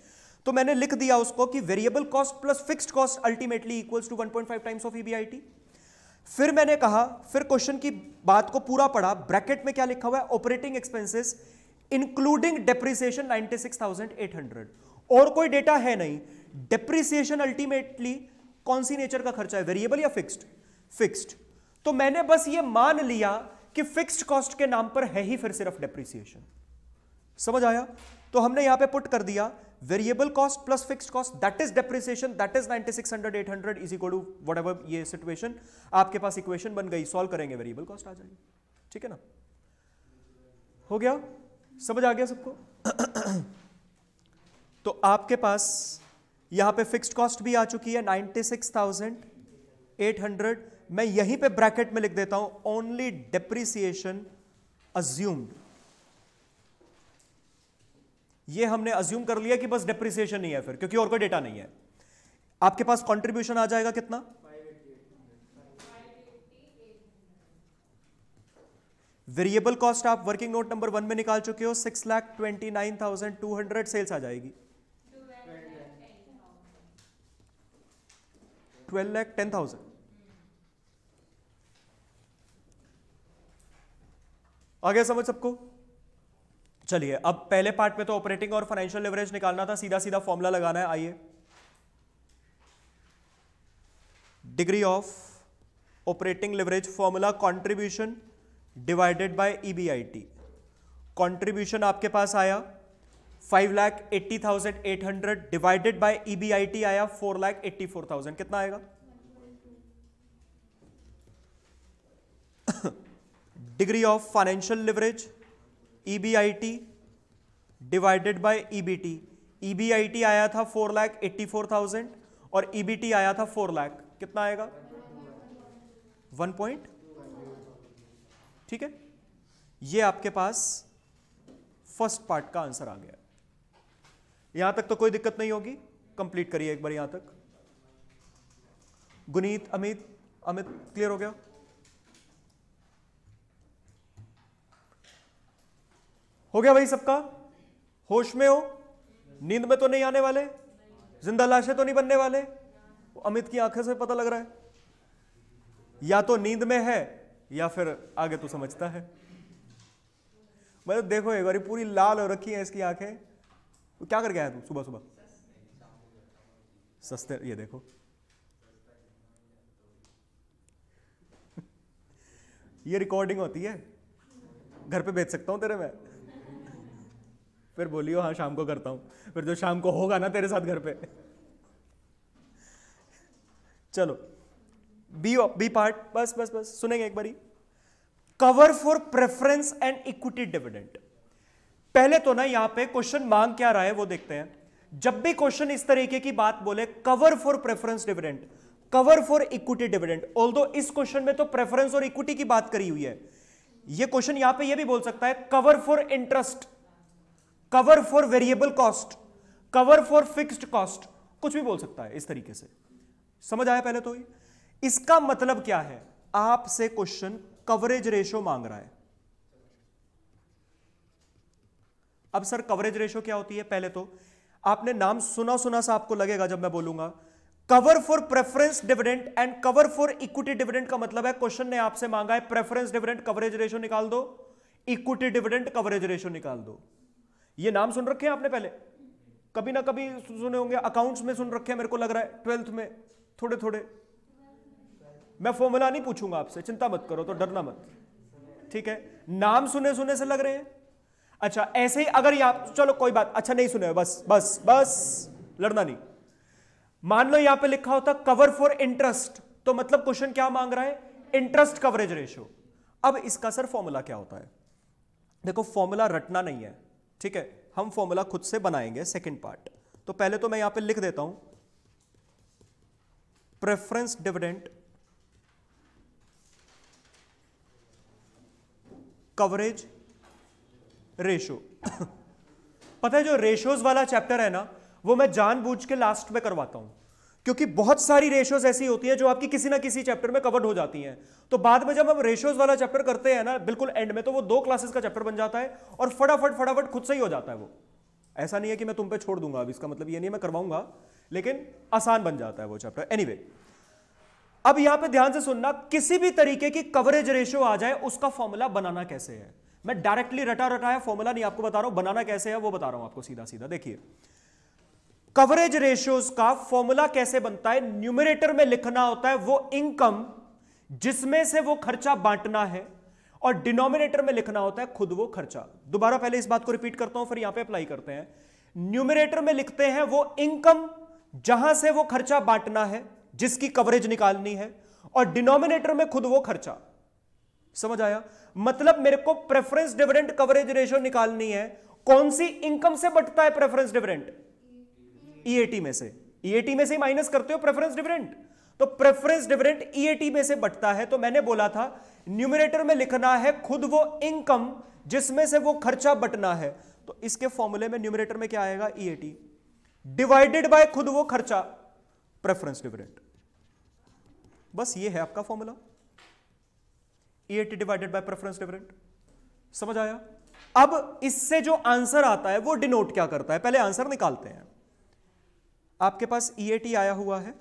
तो मैंने लिख दिया उसको कि variable cost plus fixed cost ultimately equals to 1.5 times of EBIT फिर मैंने कहा फिर क्वेश्चन की बात को पूरा पढ़ा ब्रैकेट में क्या लिखा हुआ है operating expenses including depreciation hundred और कोई डेटा है नहीं डेप्रिसिएशन अल्टीमेटली कौन सी नेचर का खर्चा है वेरिएबल या फिक्स्ड फिक्स्ड तो मैंने बस ये मान लिया कि फिक्स्ड कॉस्ट के नाम पर है ही फिर सिर्फ डेप्रिसिएशन समझ आया तो हमने यहां पे पुट कर दिया variable cost plus fixed cost that is depreciation that is 9600 800 is equal to whatever ये सिचुएशन आपके पास इक्वेशन बन गई सॉल्व करेंगे वेरिएबल कॉस्ट आ जाएगी ठीक है ना हो गया समझ आ गया सबको तो आपके पास यहां पे फिक्स्ड कॉस्ट भी आ चुकी है 96800 मैं यहीं पे ब्रैकेट में लिख देता हूं ओनली डेप्रिसिएशन अज्यूम्ड ये हमने अज्यूम कर लिया कि बस डेप्रिसिएशन नहीं है फिर क्योंकि और कोई डेटा नहीं है आपके पास कंट्रीब्यूशन आ जाएगा कितना वेरिएबल कॉस्ट आप वर्किंग नोट नंबर वन में निकाल चुके हो six lakh twenty nine thousand two hundred sales आ जाएगी ट्वेल्व लैख टेन थाउजेंड आ गया समझ सबको चलिए अब पहले पार्ट में तो ऑपरेटिंग और फाइनेंशियल लेवरेज निकालना था सीधा सीधा फॉर्मूला लगाना है आइए degree of operating leverage formula contribution divided by EBIT contribution आपके पास आया five lakh eighty thousand eight hundred divided by EBIT आया four lakh eighty four thousand कितना आएगा degree of financial leverage T divided B I T आया था four lakh eighty four thousand और T e आया था फोर लाख कितना आएगा वन पॉइंट ठीक है ये आपके पास फर्स्ट पार्ट का आंसर आ गया यहां तक तो कोई दिक्कत नहीं होगी कंप्लीट करिए एक बार यहां तक गुनीत अमित अमित क्लियर हो गया हो गया भाई सबका होश में हो नींद में तो नहीं आने वाले जिंदा लाशें तो नहीं बनने वाले अमित की आंखें से पता लग रहा है या तो नींद में है या फिर आगे तो समझता है मतलब देखो एक बार पूरी लाल हो रखी है इसकी आंखें तो क्या करके आया तू सुबह सुबह सस्ते ये देखो ये रिकॉर्डिंग होती है घर पे भेज सकता हूं तेरे में फिर बोलियो हाँ शाम को करता हूँ फिर जो शाम को होगा ना तेरे साथ घर पे चलो बी बी पार्ट बस बस बस सुनेंगे एक बारी cover for preference and equity dividend पहले तो ना यहां पे क्वेश्चन मांग क्या रहा है वो देखते हैं जब भी क्वेश्चन इस तरीके की बात बोले cover for preference dividend cover for equity dividend all इस क्वेश्चन में तो प्रेफरेंस और इक्विटी की बात करी हुई है ये क्वेश्चन यहां पे ये भी बोल सकता है cover for interest cover for variable cost cover for fixed cost कुछ भी बोल सकता है इस तरीके से समझ आया पहले तो ये इसका मतलब क्या है आपसे क्वेश्चन कवरेज रेशो मांग रहा है अब सर कवरेज रेशो क्या होती है पहले तो आपने नाम सुना सुना सा आपको लगेगा जब मैं बोलूंगा cover for preference dividend and cover for equity dividend का मतलब है क्वेश्चन ने आपसे मांगा है प्रेफरेंस डिविडेंट कवरेज रेशो निकाल दो इक्विटी डिविडेंट कवरेज रेशो निकाल दो ये नाम सुन रखे हैं आपने पहले कभी ना कभी सुने होंगे अकाउंट्स में सुन रखे हैं मेरे को लग रहा है ट्वेल्थ में थोड़े थोड़े मैं फॉर्मूला नहीं पूछूंगा आपसे चिंता मत करो तो डरना मत ठीक है नाम सुने सुने से लग रहे हैं अच्छा ऐसे ही अगर यहां चलो कोई बात अच्छा नहीं सुने बस बस बस लड़ना नहीं मान लो यहां पे लिखा होता कवर फॉर इंटरेस्ट तो मतलब क्वेश्चन क्या मांग रहा है इंटरेस्ट कवरेज रेशियो अब इसका सर फॉर्मूला क्या होता है देखो फॉर्मूला रटना नहीं है ठीक है हम फॉर्मूला खुद से बनाएंगे सेकेंड पार्ट तो पहले तो मैं यहां पे लिख देता हूं प्रेफरेंस डिविडेंट कवरेज रेशो पता है जो रेशोज वाला चैप्टर है ना वो मैं जानबूझ के लास्ट में करवाता हूं क्योंकि बहुत सारी रेशियोज ऐसी होती है जो आपकी किसी ना किसी चैप्टर में कवर्ड हो जाती हैं तो बाद में जब हम रेशियोज वाला चैप्टर करते हैं ना बिल्कुल एंड में तो वो दो क्लासेस का चैप्टर बन जाता है और फटाफट फटाफट खुद से ही हो जाता है वो ऐसा नहीं है कि मैं तुम पे छोड़ दूंगा अब इसका मतलब ये नहीं मैं करवाऊंगा लेकिन आसान बन जाता है वो चैप्टर एनी anyway, अब यहां पर ध्यान से सुनना किसी भी तरीके की कवरेज रेशियो आ जाए उसका फॉर्मूला बनाना कैसे है मैं डायरेक्टली रटा रटाया फॉर्मूला नहीं आपको बता रहा हूं बनाना कैसे है वो बता रहा हूं आपको सीधा सीधा देखिए कवरेज रेशियोज का फॉर्मूला कैसे बनता है न्यूमिनेटर में लिखना होता है वो इनकम जिसमें से वो खर्चा बांटना है और डिनोमिनेटर में लिखना होता है खुद वो खर्चा दोबारा पहले इस बात को रिपीट करता हूं फिर यहां पे अप्लाई करते हैं न्यूमिनेटर में लिखते हैं वो इनकम जहां से वो खर्चा बांटना है जिसकी कवरेज निकालनी है और डिनोमिनेटर में खुद वो खर्चा समझ आया मतलब मेरे को प्रेफरेंस डिविडेंट कवरेज रेशियो निकालनी है कौन सी इनकम से बटता है प्रेफरेंस डिविडेंट ईएटी e में से ईएटी e में से माइनस करते हो प्रेफरेंस डिविडेंट तो प्रेफरेंस डिविडेंट ईएटी में से बटता है तो मैंने बोला था न्यूमिनेटर में लिखना है खुद वो इनकम जिसमें से वो खर्चा बटना है तो इसके फॉर्मूले में न्यूमिनेटर में क्या आएगा ईएटी डिवाइडेड बाय खुद वो खर्चा प्रेफरेंस डिविडेंट बस ये है आपका formula EAT divided by preference dividend समझ आया अब इससे जो आंसर आता है वो डिनोट क्या करता है पहले आंसर निकालते हैं आपके पास ई e आया हुआ है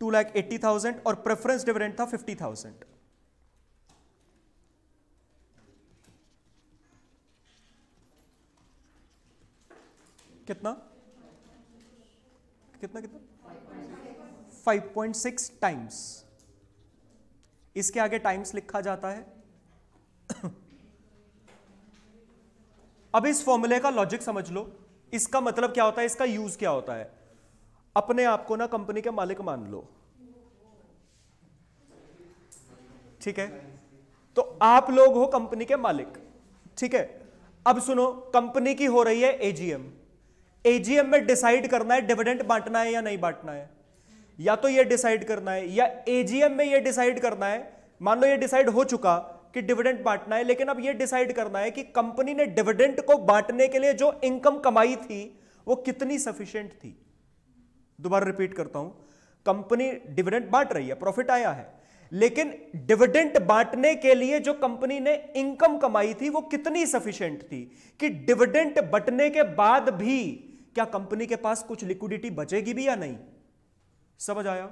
टू लैख एट्टी थाउजेंड और प्रेफरेंस डिविडेंड था फिफ्टी थाउजेंड कितना कितना कितना फाइव पॉइंट सिक्स टाइम्स इसके आगे टाइम्स लिखा जाता है अब इस फॉर्मूले का लॉजिक समझ लो इसका मतलब क्या होता है इसका यूज क्या होता है अपने आप को ना कंपनी के मालिक मान लो ठीक है तो आप लोग हो कंपनी के मालिक ठीक है अब सुनो कंपनी की हो रही है एजीएम एजीएम में डिसाइड करना है डिविडेंड बांटना है या नहीं बांटना है या तो ये डिसाइड करना है या एजीएम में ये डिसाइड करना है मान लो ये डिसाइड हो चुका कि डिविडेंड बांटना है लेकिन अब यह डिसाइड करना है कि कंपनी ने डिविडेंड को बांटने के लिए जो इनकम कमाई थी वो कितनी सफिशियंट थी दोबारा रिपीट करता हूं कंपनी डिविडेंड बांट रही है प्रॉफिट आया है लेकिन डिविडेंट बांटने के लिए जो कंपनी ने इनकम कमाई थी वो कितनी सफिशियंट थी कि डिविडेंट बटने के बाद भी क्या कंपनी के पास कुछ लिक्विडिटी बचेगी भी या नहीं समझ आया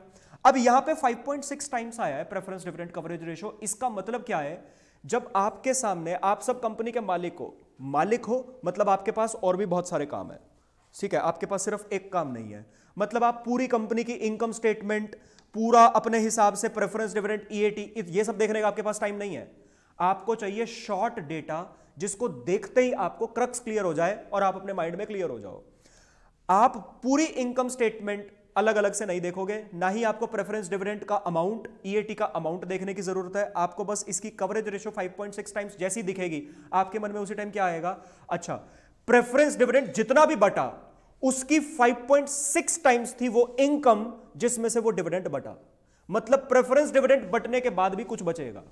अब यहां पे 5.6 टाइम्स आया है प्रेफरेंस डिविडेंड कवरेज रेशियो इसका मतलब क्या है जब आपके सामने आप सब कंपनी के मालिक हो मालिक हो मतलब आपके पास और भी बहुत सारे काम है ठीक है आपके पास सिर्फ एक काम नहीं है मतलब आप पूरी कंपनी की इनकम स्टेटमेंट पूरा अपने हिसाब से प्रेफरेंस डिविडेंड ईएटी ये सब देखने का आपके पास टाइम नहीं है आपको चाहिए शॉर्ट डेटा जिसको देखते ही आपको क्रक्स क्लियर हो जाए और आप अपने माइंड में क्लियर हो जाओ आप पूरी इनकम स्टेटमेंट अलग अलग से नहीं देखोगे ना ही आपको प्रेफरेंस डिविडेंड का अमाउंट ईएटी e का अमाउंट देखने की जरूरत है आपको बस इसकी कवरेज रेशो 5.6 टाइम्स जैसी दिखेगी आपके मन में उसी टाइम क्या आएगा अच्छा प्रेफरेंस डिविडेंड जितना भी बटा उसकी 5.6 टाइम्स थी वो इनकम जिसमें से वो डिविडेंट बटा मतलब प्रेफरेंस डिविडेंट बटने के बाद भी कुछ बचेगा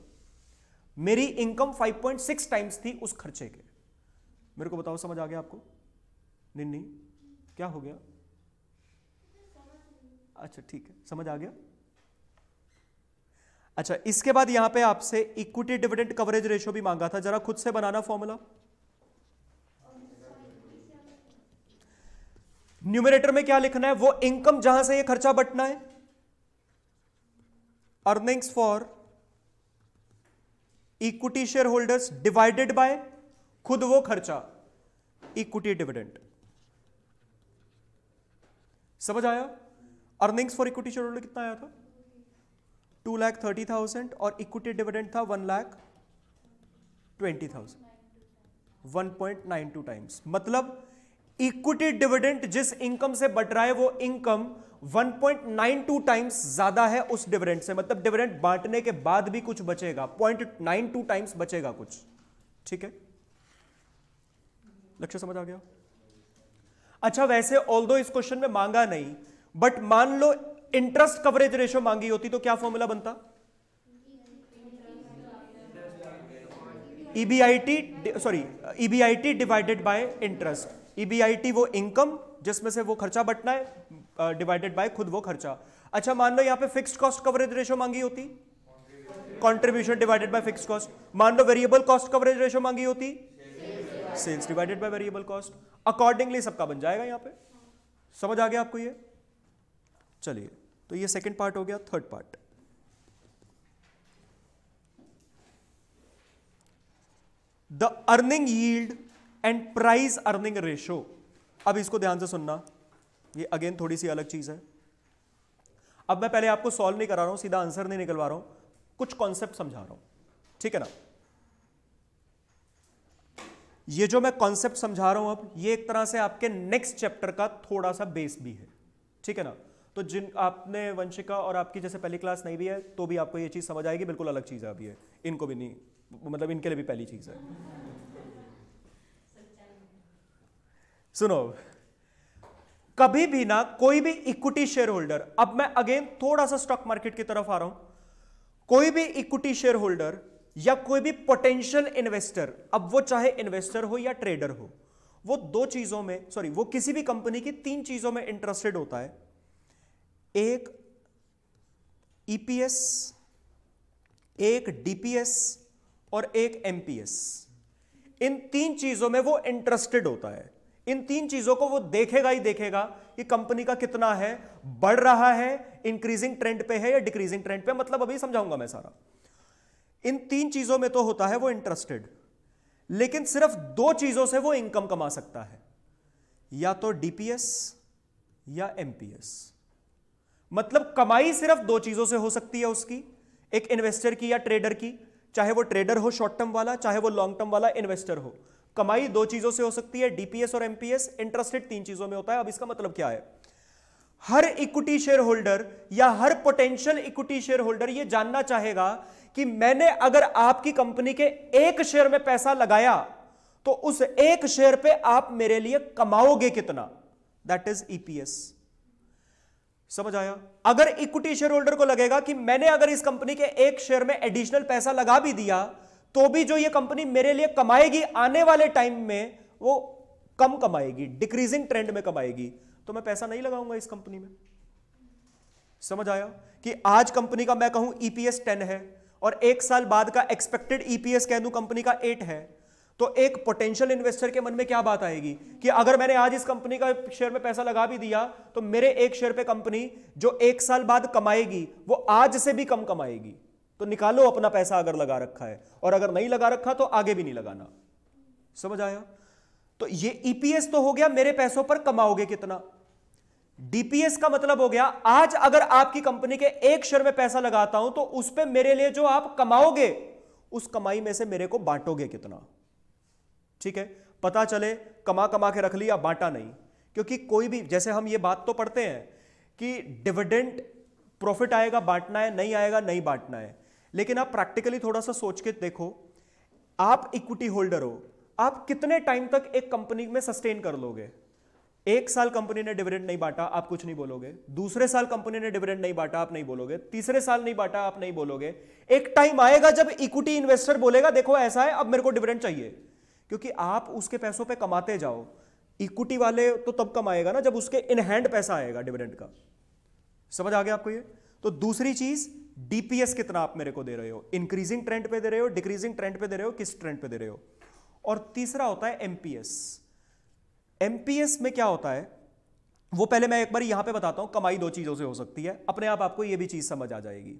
मेरी इनकम 5.6 टाइम्स थी उस खर्चे के मेरे को बताओ समझ आ गया आपको निन्नी क्या हो गया अच्छा ठीक है समझ आ गया अच्छा इसके बाद यहां पे आपसे इक्विटी डिविडेंड कवरेज रेशियो भी मांगा था जरा खुद से बनाना फॉर्मूला न्यूमिनेटर में क्या लिखना है वो इनकम जहां से ये खर्चा बटना है earnings for equity share shareholders divided by खुद वो खर्चा इक्विटी डिविडेंड समझ आया earnings for equity shareholder कितना आया था टू लाख थर्टी थाउजेंड और इक्विटी डिविडेंड था one lakh twenty thousand one point nine two times मतलब इक्विटी डिविडेंड जिस इनकम से बट रहा है वो इनकम 1.92 टाइम्स ज्यादा है उस डिविडेंड से मतलब डिविडेंड बांटने के बाद भी कुछ बचेगा 0.92 टाइम्स बचेगा कुछ ठीक है लक्ष्य समझ आ गया अच्छा वैसे ऑल इस क्वेश्चन में मांगा नहीं बट मान लो इंटरेस्ट कवरेज रेशो मांगी होती तो क्या फॉर्मूला बनता EBIT sorry EBIT divided by interest EBIT वो इनकम जिसमें से वो खर्चा बटना है डिवाइडेड बाय खुद वो खर्चा अच्छा मान लो यहां पे फिक्स्ड कॉस्ट कवरेज रेशो मांगी होती contribution divided by fix cost मान लो वेरिएबल कॉस्ट कवरेज रेशो मांगी होती sales divided by variable cost accordingly सबका बन जाएगा यहां पे समझ आ गया आपको ये चलिए तो ये सेकेंड पार्ट हो गया third part the earning yield and price earning ratio अब इसको ध्यान से सुनना ये अगेन थोड़ी सी अलग चीज है अब मैं पहले आपको सॉल्व नहीं करा रहा हूं सीधा आंसर नहीं निकलवा रहा हूं कुछ कॉन्सेप्ट समझा रहा हूं ठीक है ना ये जो मैं कॉन्सेप्ट समझा रहा हूं अब ये एक तरह से आपके नेक्स्ट चैप्टर का थोड़ा सा बेस भी है ठीक है ना तो जिन आपने वंशिका और आपकी जैसे पहली क्लास नहीं भी है तो भी आपको ये चीज़ समझ आएगी बिल्कुल अलग चीज़ अभी है इनको भी नहीं मतलब इनके लिए भी पहली चीज़ है सुनो कभी भी ना कोई भी इक्विटी शेयर होल्डर अब मैं अगेन थोड़ा सा स्टॉक मार्केट की तरफ आ रहा हूं कोई भी इक्विटी शेयर होल्डर या कोई भी पोटेंशियल इन्वेस्टर अब वो चाहे इन्वेस्टर हो या ट्रेडर हो वो दो चीजों में सॉरी वो किसी भी कंपनी की तीन चीजों में इंटरेस्टेड होता है एक ईपीएस e एक डीपीएस और एक एमपीएस इन तीन चीजों में वो इंटरेस्टेड होता है इन तीन चीजों को वो देखेगा ही देखेगा कि कंपनी का कितना है बढ़ रहा है इंक्रीजिंग ट्रेंड पे है या डिक्रीजिंग ट्रेंड पे मतलब अभी समझाऊंगा मैं सारा इन तीन चीजों में तो होता है वो इंटरेस्टेड लेकिन सिर्फ दो चीजों से वो इनकम कमा सकता है या तो डीपीएस या एमपीएस मतलब कमाई सिर्फ दो चीजों से हो सकती है उसकी एक इन्वेस्टर की या ट्रेडर की चाहे वो ट्रेडर हो शॉर्ट टर्म वाला चाहे वो लॉन्ग टर्म वाला इन्वेस्टर हो कमाई दो चीजों से हो सकती है डीपीएस और एमपीएस इंटरेस्टेड तीन चीजों में होता है अब इसका मतलब क्या है हर इक्विटी शेयर होल्डर या हर पोटेंशियल इक्विटी शेयर होल्डर यह जानना चाहेगा कि मैंने अगर आपकी कंपनी के एक शेयर में पैसा लगाया तो उस एक शेयर पे आप मेरे लिए कमाओगे कितना दैट इज ईपीएस समझ आया अगर इक्विटी शेयर होल्डर को लगेगा कि मैंने अगर इस कंपनी के एक शेयर में एडिशनल पैसा लगा भी दिया तो भी जो ये कंपनी मेरे लिए कमाएगी आने वाले टाइम में वो कम कमाएगी डिक्रीजिंग ट्रेंड में कमाएगी तो मैं पैसा नहीं लगाऊंगा इस कंपनी में समझ आया कि आज कंपनी का मैं कहूं ईपीएस e टेन है और एक साल बाद का एक्सपेक्टेड ईपीएस कह दू कंपनी का एट है तो एक पोटेंशियल इन्वेस्टर के मन में क्या बात आएगी कि अगर मैंने आज इस कंपनी का शेयर में पैसा लगा भी दिया तो मेरे एक शेयर पे कंपनी जो एक साल बाद कमाएगी वो आज से भी कम कमाएगी तो निकालो अपना पैसा अगर लगा रखा है और अगर नहीं लगा रखा तो आगे भी नहीं लगाना समझ आया तो ये ईपीएस e तो हो गया मेरे पैसों पर कमाओगे कितना डीपीएस का मतलब हो गया आज अगर आपकी कंपनी के एक शेयर में पैसा लगाता हूं तो उस पर मेरे लिए जो आप कमाओगे उस कमाई में से मेरे को बांटोगे कितना ठीक है पता चले कमा कमा के रख लिया बांटा नहीं क्योंकि कोई भी जैसे हम ये बात तो पढ़ते हैं कि डिविडेंट प्रॉफिट आएगा बांटना है नहीं आएगा नहीं बांटना है लेकिन आप प्रैक्टिकली थोड़ा सा सोच के देखो आप इक्विटी होल्डर हो आप कितने टाइम तक एक कंपनी में सस्टेन कर लोगे एक साल कंपनी ने डिविडेंड नहीं बांटा आप कुछ नहीं बोलोगे दूसरे साल कंपनी ने डिविडेंड नहीं बांटा आप नहीं बोलोगे तीसरे साल नहीं बांटा आप नहीं बोलोगे एक टाइम आएगा जब इक्विटी इन्वेस्टर बोलेगा देखो ऐसा है अब मेरे को डिविडेंड चाहिए क्योंकि आप उसके पैसों पे कमाते जाओ इक्विटी वाले तो तब कमाएगा ना जब उसके इन हैंड पैसा आएगा डिविडेंड का समझ आ गया आपको ये तो दूसरी चीज डीपीएस कितना आप मेरे को दे रहे हो इंक्रीजिंग ट्रेंड पे दे रहे हो डिक्रीजिंग ट्रेंड पे दे रहे हो किस ट्रेंड पे दे रहे हो और तीसरा होता है एमपीएस एमपीएस में क्या होता है वो पहले मैं एक बार यहां पे बताता हूं कमाई दो चीजों से हो सकती है अपने आप आपको ये भी चीज समझ आ जाएगी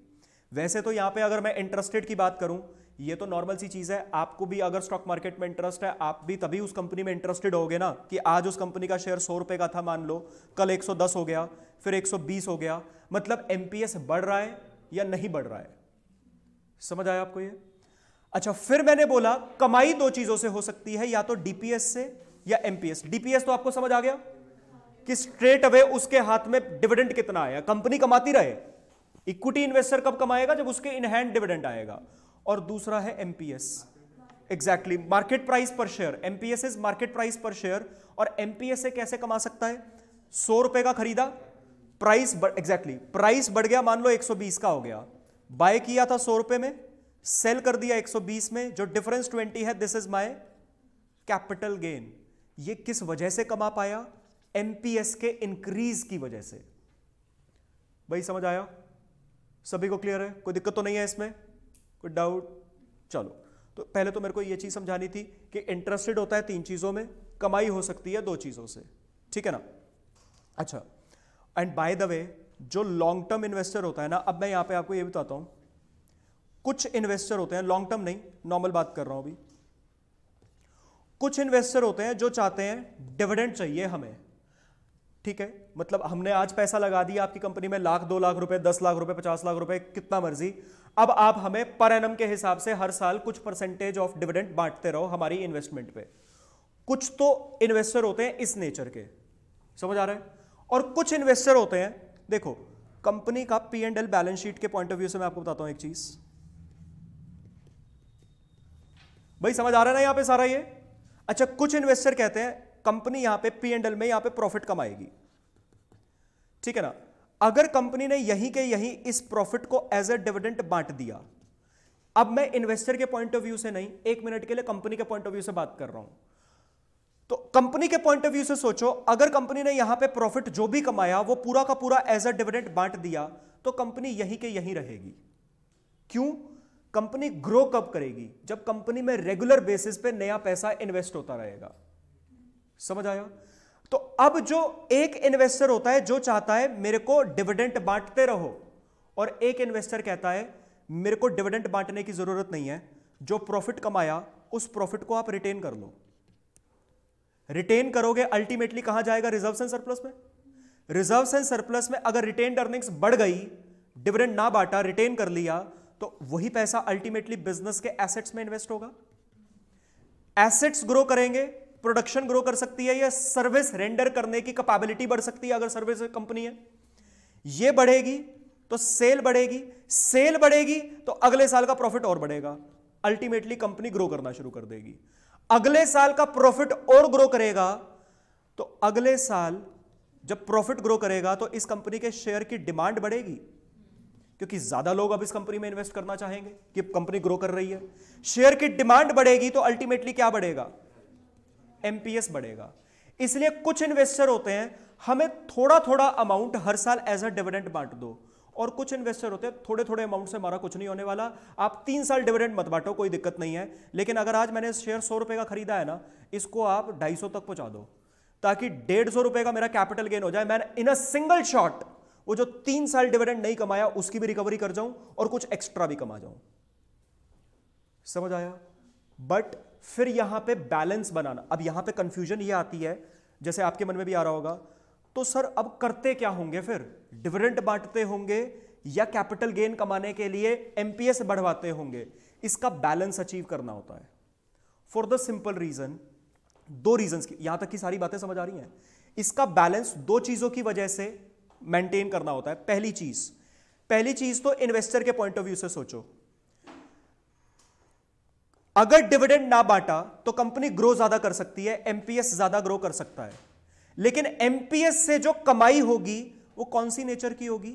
वैसे तो यहां पे अगर मैं इंटरेस्टेड की बात करूं ये तो नॉर्मल सी चीज़ है आपको भी अगर स्टॉक मार्केट में इंटरेस्ट है आप भी तभी उस कंपनी में इंटरेस्टेड होगे ना कि आज उस कंपनी का शेयर सौ रुपए का था मान लो कल 110 हो गया फिर 120 हो गया मतलब एमपीएस बढ़ रहा है या नहीं बढ़ रहा है समझ आया आपको ये अच्छा फिर मैंने बोला कमाई दो चीज़ों से हो सकती है या तो डीपीएस से या एमपीएस डीपीएस तो आपको समझ आ गया कि स्ट्रेट अवे उसके हाथ में डिविडेंट कितना आया कंपनी कमाती रहे इक्विटी इन्वेस्टर कब कमाएगा जब उसके इनहैंड डिविडेंट आएगा और दूसरा है MPS exactly market price per share MPS is market price per share और एमपीएस से कैसे कमा सकता है सौ रुपए का खरीदा प्राइस एग्जैक्टली प्राइस बढ़ गया मान लो 120 का हो गया बाय किया था सौ रुपए में सेल कर दिया 120 में जो डिफरेंस 20 है this is my capital gain ये किस वजह से कमा पाया एमपीएस के इंक्रीज की वजह से भाई समझ आया सभी को क्लियर है कोई दिक्कत तो नहीं है इसमें कोई डाउट चलो तो पहले तो मेरे को ये चीज़ समझानी थी कि इंटरेस्टेड होता है तीन चीज़ों में कमाई हो सकती है दो चीज़ों से ठीक है ना अच्छा एंड बाय द वे जो लॉन्ग टर्म इन्वेस्टर होता है ना अब मैं यहां पे आपको ये बताता हूं कुछ इन्वेस्टर होते हैं लॉन्ग टर्म नहीं नॉर्मल बात कर रहा हूं अभी कुछ इन्वेस्टर होते हैं जो चाहते हैं डिविडेंड चाहिए हमें ठीक है मतलब हमने आज पैसा लगा दिया आपकी कंपनी में लाख दो लाख रुपए दस लाख रुपए पचास लाख रुपए कितना मर्जी अब आप हमें पर एनम के हिसाब से हर साल कुछ परसेंटेज ऑफ डिविडेंड बांटते रहो हमारी इन्वेस्टमेंट पे कुछ तो इन्वेस्टर होते हैं इस नेचर के समझ आ रहे हैं और कुछ इन्वेस्टर होते हैं देखो कंपनी का P and L balance sheet के पॉइंट ऑफ व्यू से मैं आपको बताता हूं एक चीज भाई समझ आ रहा है ना यहां पे सारा ये अच्छा कुछ इन्वेस्टर कहते हैं कंपनी यहां पे पी एंड एल में यहां पे प्रॉफिट कमाएगी ठीक है ना अगर कंपनी ने यहीं के यहीं इस प्रॉफिट को एज ए डिविडेंट बांट दिया अब मैं इन्वेस्टर के पॉइंट ऑफ व्यू से नहीं एक मिनट के लिए कंपनी के पॉइंट ऑफ व्यू से बात कर रहा हूं तो कंपनी के पॉइंट ऑफ व्यू से सोचो अगर कंपनी ने यहां पे प्रॉफिट जो भी कमाया वो पूरा का पूरा एज अ डिविडेंट बांट दिया तो कंपनी यहीं के यहीं रहेगी क्यों कंपनी ग्रो कब करेगी जब कंपनी में रेगुलर बेसिस पे नया पैसा इन्वेस्ट होता रहेगा समझ आया तो अब जो एक इन्वेस्टर होता है जो चाहता है मेरे को डिविडेंट बांटते रहो और एक इन्वेस्टर कहता है मेरे को डिविडेंट बांटने की जरूरत नहीं है जो प्रॉफिट कमाया उस प्रॉफिट को आप रिटेन कर लो रिटेन करोगे अल्टीमेटली कहां जाएगा रिजर्व एंड सरप्लस में रिजर्व एंड सरप्लस में अगर रिटेन अर्निंग्स बढ़ गई डिविडेंड ना बांटा रिटेन कर लिया तो वही पैसा अल्टीमेटली बिजनेस के एसेट्स में इन्वेस्ट होगा एसेट्स ग्रो करेंगे प्रोडक्शन ग्रो कर सकती है या सर्विस रेंडर करने की कैपेबिलिटी बढ़ सकती है अगर सर्विस कंपनी है ये बढ़ेगी तो सेल बढ़ेगी सेल बढ़ेगी तो अगले साल का प्रॉफिट और बढ़ेगा अल्टीमेटली कंपनी ग्रो करना शुरू कर देगी अगले साल का प्रॉफिट और ग्रो करेगा तो अगले साल जब प्रॉफिट ग्रो करेगा तो इस कंपनी के शेयर की डिमांड बढ़ेगी क्योंकि ज्यादा लोग अब इस कंपनी में इन्वेस्ट करना चाहेंगे कि कंपनी ग्रो कर रही है शेयर की डिमांड बढ़ेगी तो अल्टीमेटली क्या बढ़ेगा एमपीएस बढ़ेगा इसलिए कुछ इन्वेस्टर होते हैं हमें थोड़ा थोड़ा अमाउंट हर साल एज अ डिविडेंट बांट दो और कुछ इन्वेस्टर होते हैं थोड़े थोड़े अमाउंट से हमारा कुछ नहीं होने वाला आप तीन साल डिविडेंट मत बांटो कोई दिक्कत नहीं है लेकिन अगर आज मैंने शेयर सौ रुपए का खरीदा है ना इसको आप ढाई तक पहुंचा दो ताकि डेढ़ सौ रुपए का मेरा कैपिटल गेन हो जाए मैं इन अ सिंगल शॉट वो जो तीन साल डिविडेंड नहीं कमाया उसकी भी रिकवरी कर जाऊं और कुछ एक्स्ट्रा भी कमा जाऊं समझ आया बट फिर यहां पे बैलेंस बनाना अब यहां पे कंफ्यूजन ये आती है जैसे आपके मन में भी आ रहा होगा तो सर अब करते क्या होंगे फिर डिविडेंट बांटते होंगे या कैपिटल गेन कमाने के लिए एमपीएस बढ़वाते होंगे इसका बैलेंस अचीव करना होता है फॉर द सिंपल रीजन दो रीजन की यहां तक की सारी बातें समझ आ रही हैं इसका बैलेंस दो चीजों की वजह से मेंटेन करना होता है पहली चीज पहली चीज तो इन्वेस्टर के पॉइंट ऑफ व्यू से सोचो अगर डिविडेंड ना बांटा तो कंपनी ग्रो ज्यादा कर सकती है एमपीएस ज्यादा ग्रो कर सकता है लेकिन एमपीएस से जो कमाई होगी वो कौन सी नेचर की होगी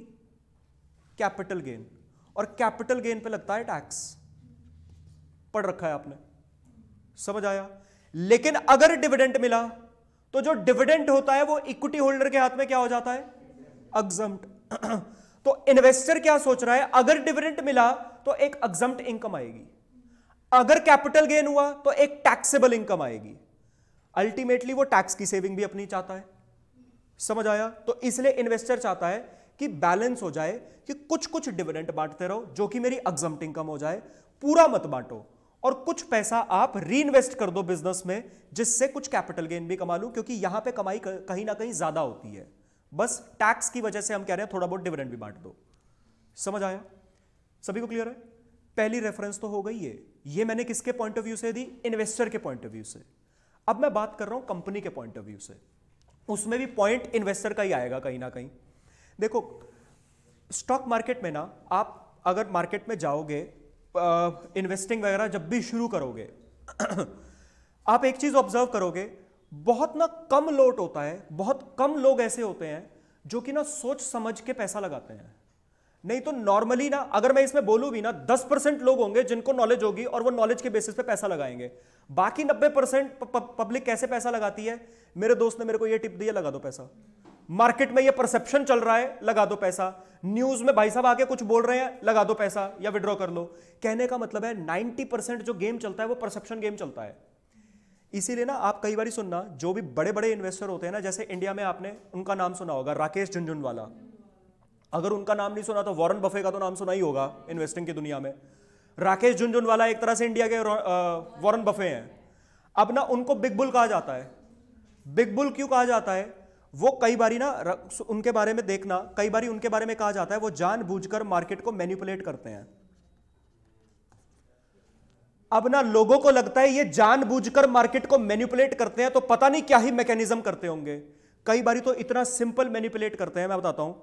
कैपिटल गेन और कैपिटल गेन पे लगता है टैक्स पढ़ रखा है आपने समझ आया लेकिन अगर डिविडेंड मिला तो जो डिविडेंड होता है वो इक्विटी होल्डर के हाथ में क्या हो जाता है एग्जम्ट तो इन्वेस्टर क्या सोच रहा है अगर डिविडेंट मिला तो एक एग्जम्ट इनकम आएगी अगर कैपिटल गेन हुआ तो एक टैक्सेबल इनकम आएगी अल्टीमेटली वो टैक्स की सेविंग भी अपनी चाहता है समझ आया तो इसलिए इन्वेस्टर चाहता है कि बैलेंस हो जाए कि कुछ कुछ डिविडेंट बांटते रहो जो कि मेरी एग्जाम्ट इनकम हो जाए पूरा मत बांटो और कुछ पैसा आप री इन्वेस्ट कर दो बिजनेस में जिससे कुछ कैपिटल गेन भी कमा लूं क्योंकि यहां पे कमाई कहीं ना कहीं ज्यादा होती है बस टैक्स की वजह से हम कह रहे हैं थोड़ा बहुत डिविडेंड भी बांट दो समझ आया सभी को क्लियर है पहली रेफरेंस तो हो गई है ये मैंने किसके पॉइंट ऑफ व्यू से दी इन्वेस्टर के पॉइंट ऑफ व्यू से अब मैं बात कर रहा हूं कंपनी के पॉइंट ऑफ व्यू से उसमें भी पॉइंट इन्वेस्टर का ही आएगा कहीं ना कहीं देखो स्टॉक मार्केट में ना आप अगर मार्केट में जाओगे इन्वेस्टिंग वगैरह जब भी शुरू करोगे आप एक चीज ऑब्जर्व करोगे बहुत ना कम लोट होता है बहुत कम लोग ऐसे होते हैं जो कि ना सोच समझ के पैसा लगाते हैं नहीं तो नॉर्मली ना अगर मैं इसमें बोलूं भी ना दस परसेंट लोग होंगे जिनको नॉलेज होगी और वो नॉलेज के बेसिस पे पैसा लगाएंगे बाकी नब्बे परसेंट पब्लिक कैसे पैसा लगाती है मेरे दोस्त ने मेरे को ये टिप दिया लगा दो पैसा मार्केट में ये परसेप्शन चल रहा है लगा दो पैसा न्यूज में भाई साहब आके कुछ बोल रहे हैं लगा दो पैसा या विड्रॉ कर लो कहने का मतलब है नाइनटी परसेंट जो गेम चलता है वो परसेप्शन गेम चलता है इसीलिए ना आप कई बार सुनना जो भी बड़े बड़े इन्वेस्टर होते हैं ना जैसे इंडिया में आपने उनका नाम सुना होगा राकेश झुंझुनवाला अगर उनका नाम नहीं सुना तो वॉरन बफे का तो नाम सुना ही होगा इन्वेस्टिंग की दुनिया में राकेश झुंझुनवाला एक तरह से इंडिया के वॉरन बफे हैं अब ना उनको बिग बुल कहा जाता है बिग बुल क्यों कहा जाता है वो कई बारी ना उनके बारे में देखना कई बारी उनके बारे में कहा जाता है वो जानबूझकर मार्केट को मैन्युपुलेट करते हैं अब ना लोगों को लगता है ये जानबूझकर मार्केट को मैन्युपुलेट करते हैं तो पता नहीं क्या ही मैकेनिज्म करते होंगे कई बारी तो इतना सिंपल मैनिपुलेट करते हैं मैं बताता हूं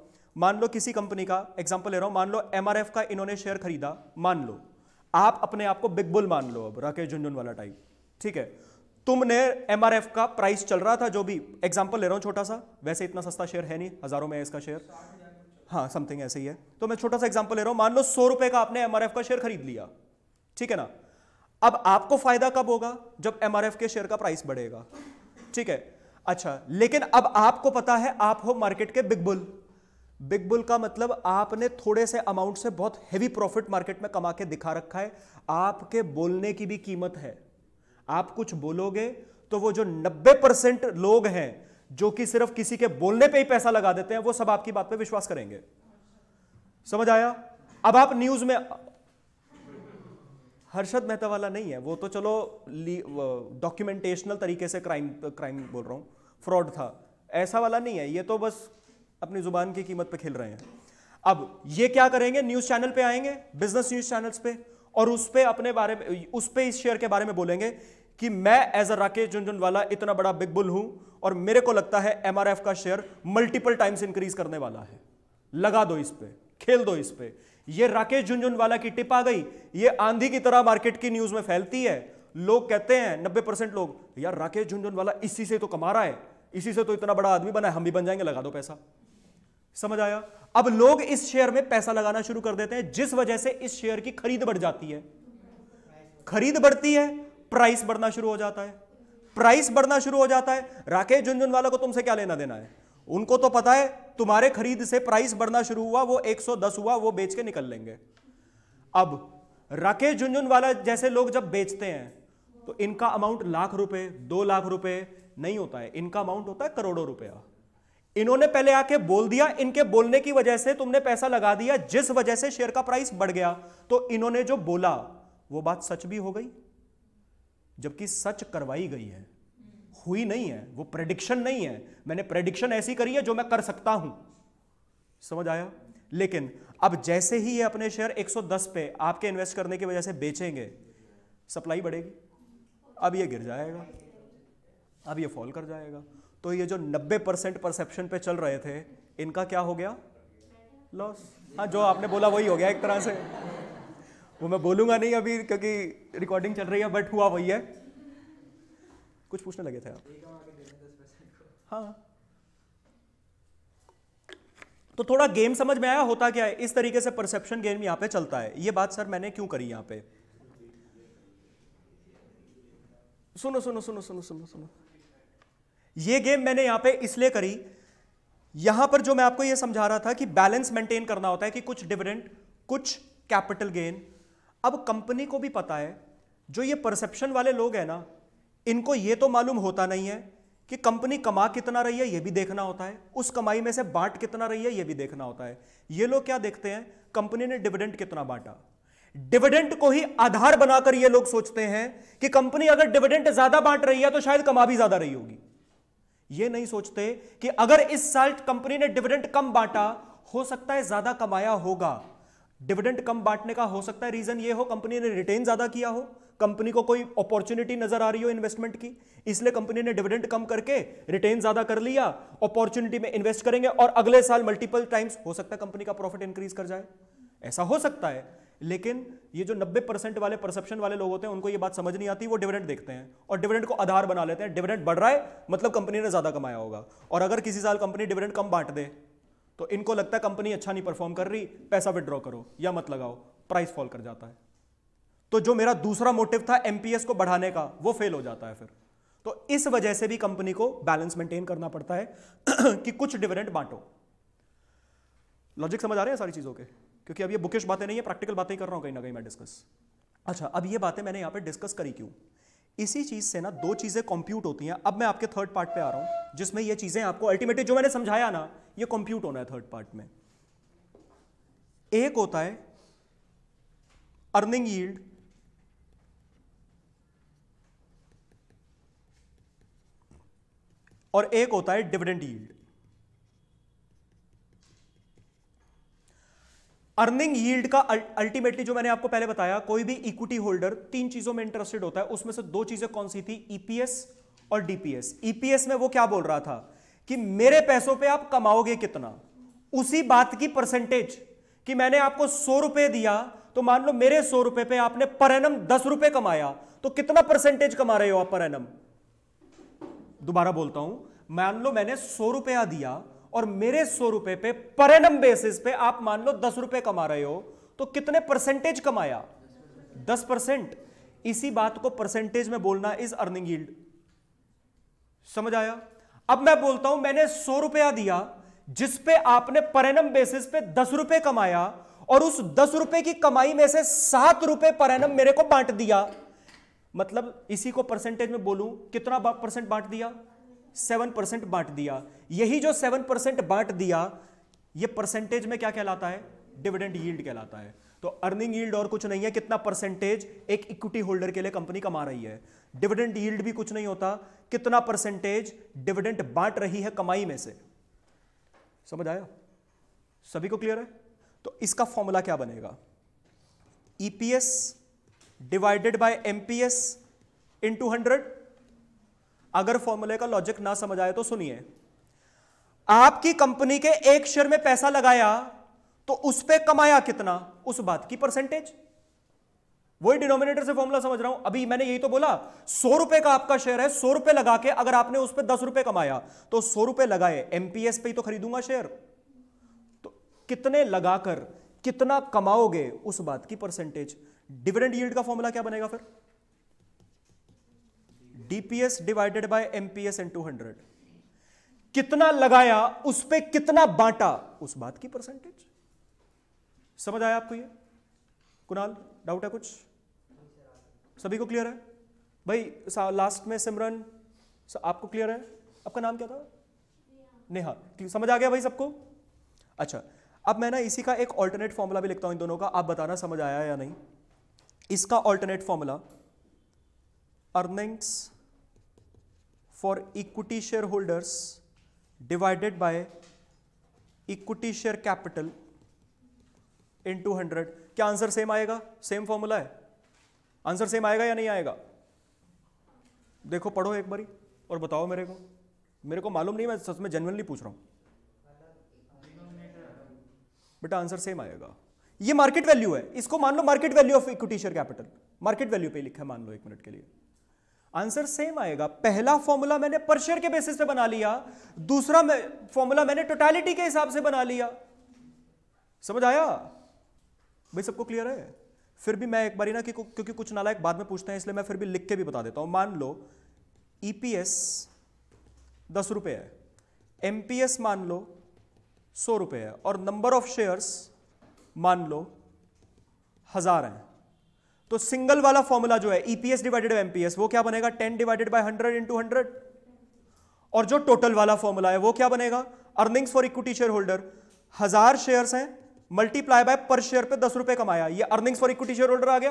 मान लो किसी कंपनी का एग्जाम्पल ले रहा हूं मान लो एम का इन्होंने शेयर खरीदा मान लो आप अपने आप को बिग बुल मान लो अब राकेश झुंझुन वाला टाइप ठीक है तुमने एम का प्राइस चल रहा था जो भी एग्जाम्पल ले रहा हूं छोटा सा वैसे इतना सस्ता शेयर है नहीं हजारों में इसका शेयर हाँ समथिंग ऐसे ही है तो मैं छोटा सा एग्जाम्पल ले रहा हूं मान लो सौ रुपए का आपने एम का शेयर खरीद लिया ठीक है ना अब आपको फायदा कब होगा जब एम के शेयर का प्राइस बढ़ेगा ठीक है अच्छा लेकिन अब आपको पता है आप हो मार्केट के बिग बुल बिग बुल का मतलब आपने थोड़े से अमाउंट से बहुत हैवी प्रॉफिट मार्केट में कमा के दिखा रखा है आपके बोलने की भी कीमत है आप कुछ बोलोगे तो वो जो 90 परसेंट लोग हैं जो कि सिर्फ किसी के बोलने पे ही पैसा लगा देते हैं वो सब आपकी बात पे विश्वास करेंगे समझ आया अब आप न्यूज में हर्षद मेहता वाला नहीं है वो तो चलो डॉक्यूमेंटेशनल तरीके से क्राइम क्राइम बोल रहा हूं फ्रॉड था ऐसा वाला नहीं है ये तो बस अपनी जुबान की कीमत पर खेल रहे हैं अब ये क्या करेंगे न्यूज चैनल पे आएंगे बिजनेस न्यूज चैनल्स पे और उस पर अपने बारे में उस पर इस शेयर के बारे में बोलेंगे कि मैं एज अ राकेश झुंझुनवाला इतना बड़ा बिग बुल हूं और मेरे को लगता है एमआरएफ का शेयर मल्टीपल टाइम्स इंक्रीज करने वाला है लगा दो इस पे खेल दो इस पे ये राकेश झुंझुनवाला की टिप आ गई ये आंधी की तरह मार्केट की न्यूज में फैलती है लोग कहते हैं नब्बे परसेंट लोग यार राकेश झुंझुनवाला इसी से तो कमा रहा है इसी से तो इतना बड़ा आदमी बना है हम भी बन जाएंगे लगा दो पैसा समझ आया अब लोग इस शेयर में पैसा लगाना शुरू कर देते हैं जिस वजह से इस शेयर की खरीद बढ़ जाती है खरीद बढ़ती है प्राइस बढ़ना शुरू हो जाता है प्राइस बढ़ना शुरू हो जाता है राकेश झुंझुनवाला को तुमसे क्या लेना देना है उनको तो पता है तुम्हारे खरीद से प्राइस बढ़ना शुरू हुआ वो 110 हुआ वो बेच के निकल लेंगे अब राकेश झुंझुनवाला जैसे लोग जब बेचते हैं तो इनका अमाउंट लाख रुपए दो लाख रुपए नहीं होता है इनका अमाउंट होता है करोड़ों रुपया इन्होंने पहले आके बोल दिया इनके बोलने की वजह से तुमने पैसा लगा दिया जिस वजह से शेयर का प्राइस बढ़ गया तो इन्होंने जो बोला वो बात सच भी हो गई जबकि सच करवाई गई है हुई नहीं है वो प्रेडिक्शन नहीं है मैंने प्रेडिक्शन ऐसी करी है जो मैं कर सकता हूं समझ आया लेकिन अब जैसे ही ये अपने शेयर 110 पे आपके इन्वेस्ट करने की वजह से बेचेंगे सप्लाई बढ़ेगी अब ये गिर जाएगा अब ये फॉल कर जाएगा तो ये जो 90 परसेंट परसेप्शन पे चल रहे थे इनका क्या हो गया लॉस हाँ जो आपने बोला वही हो गया एक तरह से वो मैं बोलूंगा नहीं अभी क्योंकि रिकॉर्डिंग चल रही है बट हुआ वही है कुछ पूछने लगे थे आप हाँ तो थोड़ा गेम समझ में आया होता क्या है इस तरीके से परसेप्शन गेम यहां पे चलता है ये बात सर मैंने क्यों करी यहां पे सुनो सुनो सुनो सुनो सुनो सुनो ये गेम मैंने यहां पे इसलिए करी यहां पर जो मैं आपको ये समझा रहा था कि बैलेंस मेंटेन करना होता है कि कुछ डिविडेंट कुछ कैपिटल गेन अब कंपनी को भी पता है जो ये परसेप्शन वाले लोग हैं ना इनको ये तो मालूम होता नहीं है कि कंपनी कमा कितना रही है ये भी देखना होता है उस कमाई में से बांट कितना रही है ये भी देखना होता है ये लोग क्या देखते हैं कंपनी ने डिविडेंट कितना बांटा डिविडेंट को ही आधार बनाकर ये लोग सोचते हैं कि कंपनी अगर डिविडेंट ज्यादा बांट रही है तो शायद कमा भी ज्यादा रही होगी ये नहीं सोचते कि अगर इस साल कंपनी ने डिविडेंड कम बांटा हो सकता है ज्यादा कमाया होगा डिविडेंड कम बांटने का हो सकता है रीजन ये हो कंपनी ने रिटेन ज्यादा किया हो कंपनी को कोई अपॉर्चुनिटी नजर आ रही हो इन्वेस्टमेंट की इसलिए कंपनी ने डिविडेंड कम करके रिटेन ज्यादा कर लिया अपॉर्चुनिटी में इन्वेस्ट करेंगे और अगले साल मल्टीपल टाइम्स हो सकता है कंपनी का प्रॉफिट इंक्रीज कर जाए ऐसा हो सकता है लेकिन ये जो 90 परसेंट वाले परसेप्शन वाले लोग होते हैं उनको ये बात समझ नहीं आती वो डिविडेंड देखते हैं और डिविडेंड को आधार बना लेते हैं डिविडेंड बढ़ रहा है मतलब कंपनी ने ज़्यादा कमाया होगा और अगर किसी साल कंपनी डिविडेंड कम बांट दे तो इनको लगता है कंपनी अच्छा नहीं परफॉर्म कर रही पैसा विड्रॉ करो या मत लगाओ प्राइस फॉल कर जाता है तो जो मेरा दूसरा मोटिव था एमपीएस को बढ़ाने का वो फेल हो जाता है फिर तो इस वजह से भी कंपनी को बैलेंस मेंटेन करना पड़ता है कि कुछ डिविडेंड बांटो लॉजिक समझ आ रहे हैं सारी चीजों के क्योंकि अब ये बुकिश बातें नहीं है प्रैक्टिकल बातें कर रहा हूँ कहीं ना कहीं मैं डिस्कस अच्छा अब ये बातें मैंने यहाँ पे डिस्कस करी क्यों इसी चीज़ से ना दो चीज़ें कंप्यूट होती हैं अब मैं आपके थर्ड पार्ट पे आ रहा हूं जिसमें ये चीज़ें आपको अल्टीमेटली जो मैंने समझाया ना ये कंप्यूट होना है थर्ड पार्ट में एक होता है अर्निंग यील्ड और एक होता है डिविडेंड यील्ड अर्निंग यील्ड का अल्टीमेटली जो मैंने आपको पहले बताया कोई भी इक्विटी होल्डर तीन चीजों में इंटरेस्टेड होता है उसमें से दो चीजें कौन सी थी ईपीएस e और डीपीएस ईपीएस e में वो क्या बोल रहा था कि मेरे पैसों पे आप कमाओगे कितना उसी बात की परसेंटेज कि मैंने आपको सौ रुपए दिया तो मान लो मेरे सौ रुपए पे आपने पर एनम दस रुपए कमाया तो कितना परसेंटेज कमा रहे हो आप पर एनम दोबारा बोलता हूं मान लो मैंने सौ रुपया दिया और मेरे सौ रुपए पे पर एनम बेसिस पे आप मान लो दस रुपए कमा रहे हो तो कितने परसेंटेज कमाया दस परसेंट इसी बात को परसेंटेज में बोलना इज अर्निंग यील्ड समझ आया अब मैं बोलता हूं मैंने सौ रुपया दिया जिसपे आपने एनम बेसिस पे दस रुपए कमाया और उस दस रुपए की कमाई में से सात रुपए पर एनम मेरे को बांट दिया मतलब इसी को परसेंटेज में बोलूं कितना परसेंट बांट दिया सेवन परसेंट बांट दिया यही जो सेवन परसेंट बांट दिया ये परसेंटेज में क्या कहलाता है डिविडेंड यील्ड कहलाता है तो अर्निंग यील्ड और कुछ नहीं है कितना परसेंटेज एक इक्विटी होल्डर के लिए कंपनी कमा रही है डिविडेंड यील्ड भी कुछ नहीं होता कितना परसेंटेज डिविडेंड बांट रही है कमाई में से समझ आया सभी को क्लियर है तो इसका फॉर्मूला क्या बनेगा EPS divided by MPS into hundred अगर फॉर्मूले का लॉजिक ना समझ आए तो सुनिए आपकी कंपनी के एक शेयर में पैसा लगाया तो उस पर कमाया कितना उस बात की परसेंटेज वही डिनोमिनेटर से फॉर्मूला समझ रहा हूं अभी मैंने यही तो बोला सौ रुपए का आपका शेयर है सौ रुपए लगा के अगर आपने उस पर दस रुपए कमाया तो सौ रुपए लगाए एमपीएस पे ही तो खरीदूंगा शेयर तो कितने लगाकर कितना कमाओगे उस बात की परसेंटेज डिविडेंड यील्ड का फॉर्मूला क्या बनेगा फिर DPS divided by MPS and hundred कितना लगाया उस पर कितना बांटा उस बात की परसेंटेज समझ आया आपको ये कुणाल डाउट है कुछ सभी को क्लियर है भाई लास्ट में सिमरन आपको क्लियर है आपका नाम क्या था नेहा समझ आ गया भाई सबको अच्छा अब मैं ना इसी का एक ऑल्टरनेट फॉर्मूला भी लिखता हूं इन दोनों का आप बताना समझ आया या नहीं इसका alternate formula earnings for equity shareholders divided by equity share capital into 100 क्या आंसर सेम आएगा सेम फॉर्मूला है आंसर सेम आएगा या नहीं आएगा देखो पढ़ो एक बारी और बताओ मेरे को मेरे को मालूम नहीं मैं सच में जनरली पूछ रहा हूं बेटा आंसर सेम आएगा ये मार्केट वैल्यू है इसको मान लो market value of equity share capital market value पे लिखा है मान लो एक मिनट के लिए आंसर सेम आएगा पहला फॉर्मूला मैंने प्रेशर के बेसिस पे बना लिया दूसरा फॉर्मूला मैंने टोटैलिटी के हिसाब से बना लिया समझ आया भाई सबको क्लियर है फिर भी मैं एक बार ही ना कि क्योंकि कुछ नालायक बाद में पूछते हैं इसलिए मैं फिर भी लिख के भी बता देता हूं मान लो ईपीएस e दस रुपये है एमपीएस मान लो सौ रुपये है और नंबर ऑफ शेयर्स मान लो हजार हैं तो सिंगल वाला फॉर्मूला जो है ईपीएस डिवाइडेड बाई एमपीएस वो क्या बनेगा ten divided by hundred into hundred और जो टोटल वाला फॉर्मूला है वो क्या बनेगा earnings for equity shareholder हजार शेयर हैं मल्टीप्लाई बाय पर शेयर पे दस रुपए कमाया ये earnings for equity shareholder आ गया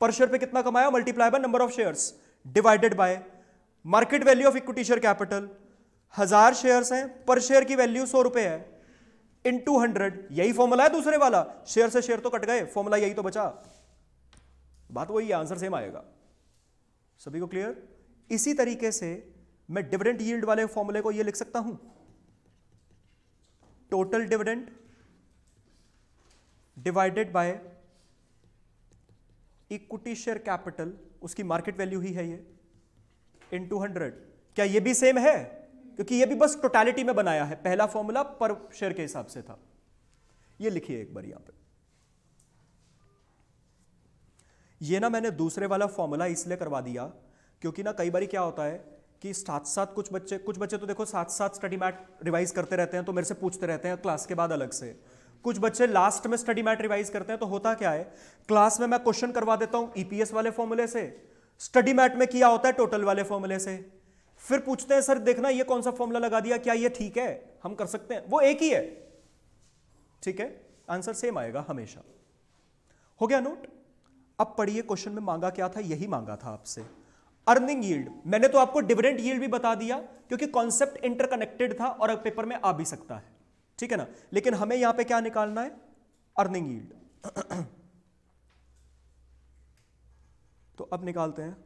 पर शेयर पे कितना कमाया multiply by number of share divided by market value of equity share capital हजार शेयर हैं पर शेयर की वैल्यू सौ रुपए है इन टू हंड्रेड यही फॉर्मूला है दूसरे वाला शेयर से शेयर तो कट गए फॉर्मूला यही तो बचा बात वही आंसर सेम आएगा सभी को क्लियर इसी तरीके से मैं डिविडेंट यील्ड वाले फॉर्मूले को ये लिख सकता हूं total dividend divided by equity share capital उसकी मार्केट वैल्यू ही है ये इन टू हंड्रेड क्या ये भी सेम है क्योंकि ये भी बस टोटलिटी में बनाया है पहला फॉर्मूला पर शेयर के हिसाब से था ये लिखिए एक बार यहां पर ये ना मैंने दूसरे वाला फॉर्मूला इसलिए करवा दिया क्योंकि ना कई बार क्या होता है कि साथ साथ कुछ बच्चे कुछ बच्चे तो देखो साथ साथ स्टडी मैट रिवाइज करते रहते हैं तो मेरे से पूछते रहते हैं क्लास के बाद अलग से कुछ बच्चे लास्ट में स्टडी मैट रिवाइज करते हैं तो होता क्या है क्लास में मैं क्वेश्चन करवा देता हूं ईपीएस e वाले फॉर्मूले से स्टडी मैट में किया होता है टोटल वाले फॉर्मूले से फिर पूछते हैं सर देखना ये कौन सा फॉर्मूला लगा दिया क्या ये ठीक है हम कर सकते हैं वो एक ही है ठीक है आंसर सेम आएगा हमेशा हो गया नोट अब पढ़िए क्वेश्चन में मांगा क्या था यही मांगा था आपसे अर्निंग यील्ड मैंने तो आपको डिविडेंड यील्ड भी बता दिया क्योंकि कॉन्सेप्ट इंटरकनेक्टेड था और अब पेपर में आ भी सकता है ठीक है ना लेकिन हमें यहां पे क्या निकालना है अर्निंग यील्ड तो अब निकालते हैं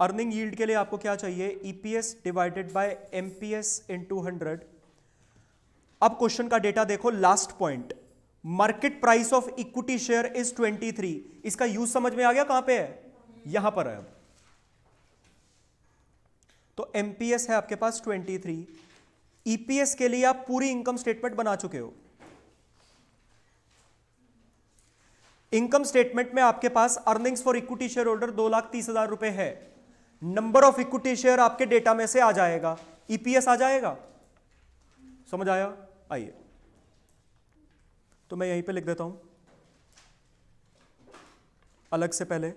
अर्निंग यील्ड के लिए आपको क्या चाहिए EPS divided by MPS into hundred अब क्वेश्चन का डेटा देखो last point market price of equity share is 23 इसका यूज समझ में आ गया कहां पे है यहां पर है अब तो एमपीएस है आपके पास 23 ईपीएस e के लिए आप पूरी इनकम स्टेटमेंट बना चुके हो इनकम स्टेटमेंट में आपके पास earnings for equity shareholder दो लाख तीस हजार रुपए है नंबर ऑफ इक्विटी शेयर आपके डेटा में से आ जाएगा ईपीएस e आ जाएगा समझ आया आइए तो मैं यहीं पे लिख देता हूं अलग से पहले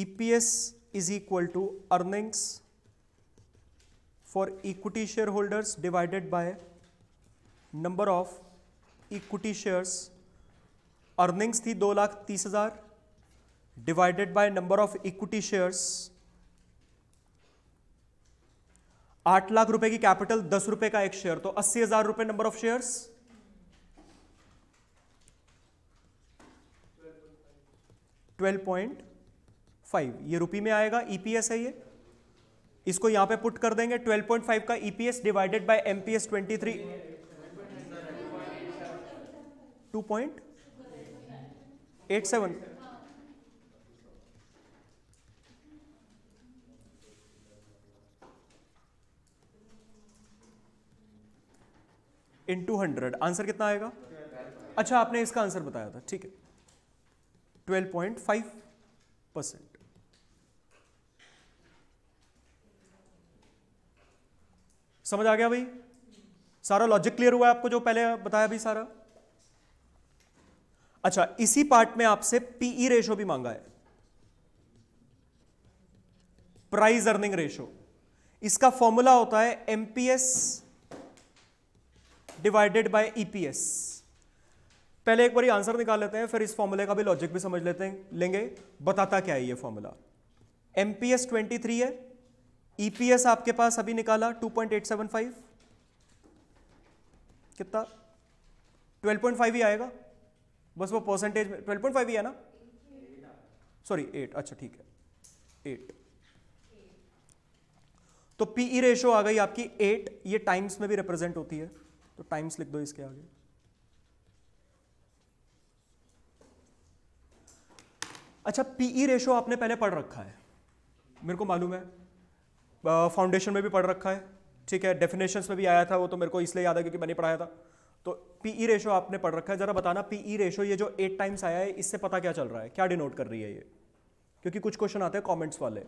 EPS is equal to earnings for equity share shareholders divided by number of equity shares earnings थी दो लाख तीस हज़ार divided by number of equity shares आठ लाख रुपए की कैपिटल दस रुपए का एक शेयर तो अस्सी हज़ार रुपए नंबर ऑफ शेयर्स 12.5 ये रुपी में आएगा ईपीएस e है ये इसको यहां पे पुट कर देंगे 12.5 का EPS divided by MPS 23 seven into hundred answer कितना आएगा अच्छा आपने इसका आंसर बताया था ठीक है 12.5 percent. समझ आ गया भाई सारा लॉजिक क्लियर हुआ है आपको जो पहले बताया भाई सारा अच्छा इसी पार्ट में आपसे पीई रेशो e भी मांगा है प्राइस अर्निंग रेशो इसका फॉर्मूला होता है एमपीएस डिवाइडेड बाय ईपीएस पहले एक बार आंसर निकाल लेते हैं फिर इस फॉर्मूले का भी लॉजिक भी समझ लेते हैं लेंगे बताता क्या है ये formula M P S twenty three है ई पी एस आपके पास अभी निकाला two point eight seven five कितना ट्वेल्व पॉइंट फाइव ही आएगा बस वो परसेंटेज में ट्वेल्व पॉइंट फाइव ही है ना सॉरी एट अच्छा ठीक है एट तो पीई रेशो e आ गई आपकी एट ये टाइम्स में भी रिप्रेजेंट होती है तो टाइम्स लिख दो इसके आगे अच्छा पीई रेशो e आपने पहले पढ़ रखा है मेरे को मालूम है फाउंडेशन में भी पढ़ रखा है ठीक है डेफिनेशंस में भी आया था वो तो मेरे को इसलिए याद है क्योंकि मैंने पढ़ाया था तो पीई रेशो e आपने पढ़ रखा है ज़रा बताना पीई रेशो e ये जो एट टाइम्स आया है इससे पता क्या चल रहा है क्या डिनोट कर रही है ये क्योंकि कुछ क्वेश्चन आते हैं कॉमेंट्स वाले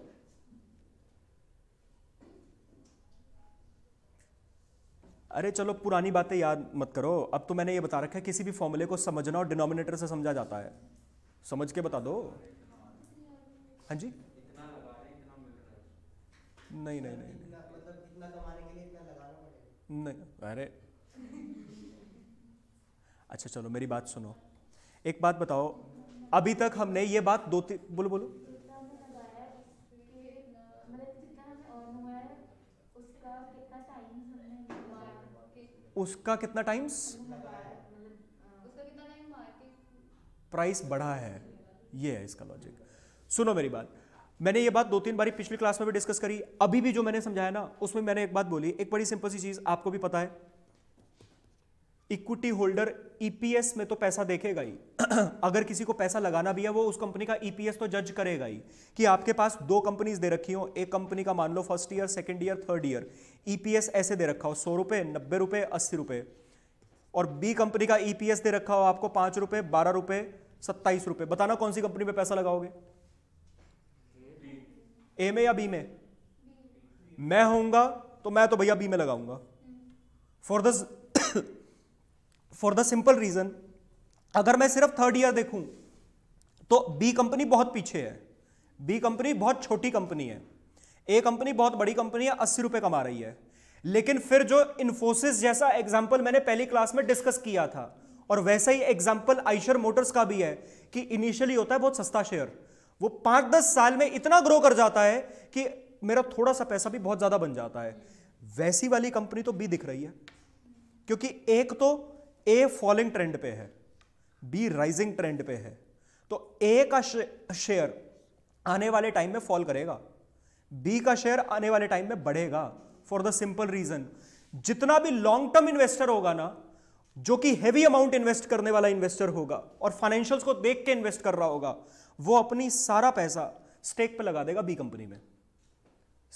अरे चलो पुरानी बातें याद मत करो अब तो मैंने ये बता रखा है किसी भी फॉर्मूले को समझना और डिनोमिनेटर से समझा जाता है समझ के बता दो हाँ जी नहीं नहीं नहीं नहीं अरे अच्छा चलो मेरी बात सुनो एक बात बताओ अभी तक हमने ये बात दो तीन बोलो बोलो उसका कितना टाइम्स प्राइस बढ़ा है ये है इसका लॉजिक सुनो मेरी बात मैंने ये बात दो तीन बारी पिछली क्लास में भी डिस्कस करी अभी भी जो मैंने समझाया ना उसमें मैंने एक बात बोली एक बड़ी सिंपल सी चीज आपको भी पता है इक्विटी होल्डर ईपीएस में तो पैसा देखेगा ही अगर किसी को पैसा लगाना भी है वो उस कंपनी का ईपीएस e तो जज करेगा ही कि आपके पास दो कंपनीज दे रखी हो एक कंपनी का मान लो first year second year third year EPS ऐसे दे रखा हो सौ रुपए नब्बे रुपए अस्सी रुपए और बी कंपनी का ईपीएस e दे रखा हो आपको पांच रुपए बारह रुपए सत्ताईस रुपए बताना कौन सी कंपनी में पैसा लगाओगे ए में या बी में मैं होऊंगा तो मैं तो भैया बी में लगाऊंगा for the for the simple reason अगर मैं सिर्फ थर्ड ईयर देखूं तो बी कंपनी बहुत पीछे है बी कंपनी बहुत छोटी कंपनी है ए कंपनी बहुत बड़ी कंपनी है अस्सी रुपए कमा रही है लेकिन फिर जो इन्फोसिस जैसा एग्जाम्पल मैंने पहली क्लास में डिस्कस किया था और वैसा ही एग्जाम्पल आइशर मोटर्स का भी है कि इनिशियली होता है बहुत सस्ता शेयर वो पांच दस साल में इतना ग्रो कर जाता है कि मेरा थोड़ा सा पैसा भी बहुत ज्यादा बन जाता है वैसी वाली कंपनी तो बी दिख रही है क्योंकि एक तो ए फॉलिंग ट्रेंड पे है बी राइजिंग ट्रेंड पे है तो ए का शेयर आने वाले टाइम में फॉल करेगा बी का शेयर आने वाले टाइम में बढ़ेगा फॉर द सिंपल रीजन जितना भी लॉन्ग टर्म इन्वेस्टर होगा ना जो कि हैवी अमाउंट इन्वेस्ट करने वाला इन्वेस्टर होगा और फाइनेंशियल्स को देख के इन्वेस्ट कर रहा होगा वो अपनी सारा पैसा स्टेक पे लगा देगा बी कंपनी में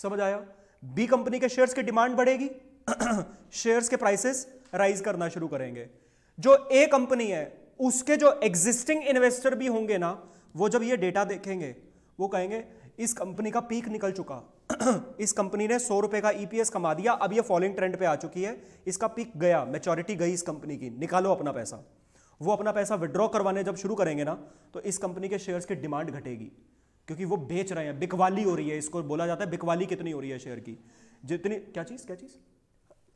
समझ आया बी कंपनी के शेयर्स की डिमांड बढ़ेगी शेयर्स के प्राइसेस राइज करना शुरू करेंगे जो ए कंपनी है उसके जो एग्जिस्टिंग इन्वेस्टर भी होंगे ना वो जब ये डेटा देखेंगे वो कहेंगे इस कंपनी का पीक निकल चुका इस कंपनी ने सौ रुपए का ईपीएस e कमा दिया अब ये फॉलोइंग ट्रेंड पे आ चुकी है इसका पीक गया मेचोरिटी गई इस कंपनी की निकालो अपना पैसा वो अपना पैसा विड्रॉ करवाने जब शुरू करेंगे ना तो इस कंपनी के शेयर्स की डिमांड घटेगी क्योंकि वो बेच रहे हैं बिकवाली हो रही है इसको बोला जाता है बिकवाली कितनी हो रही है शेयर की जितनी क्या चीज़ क्या चीज़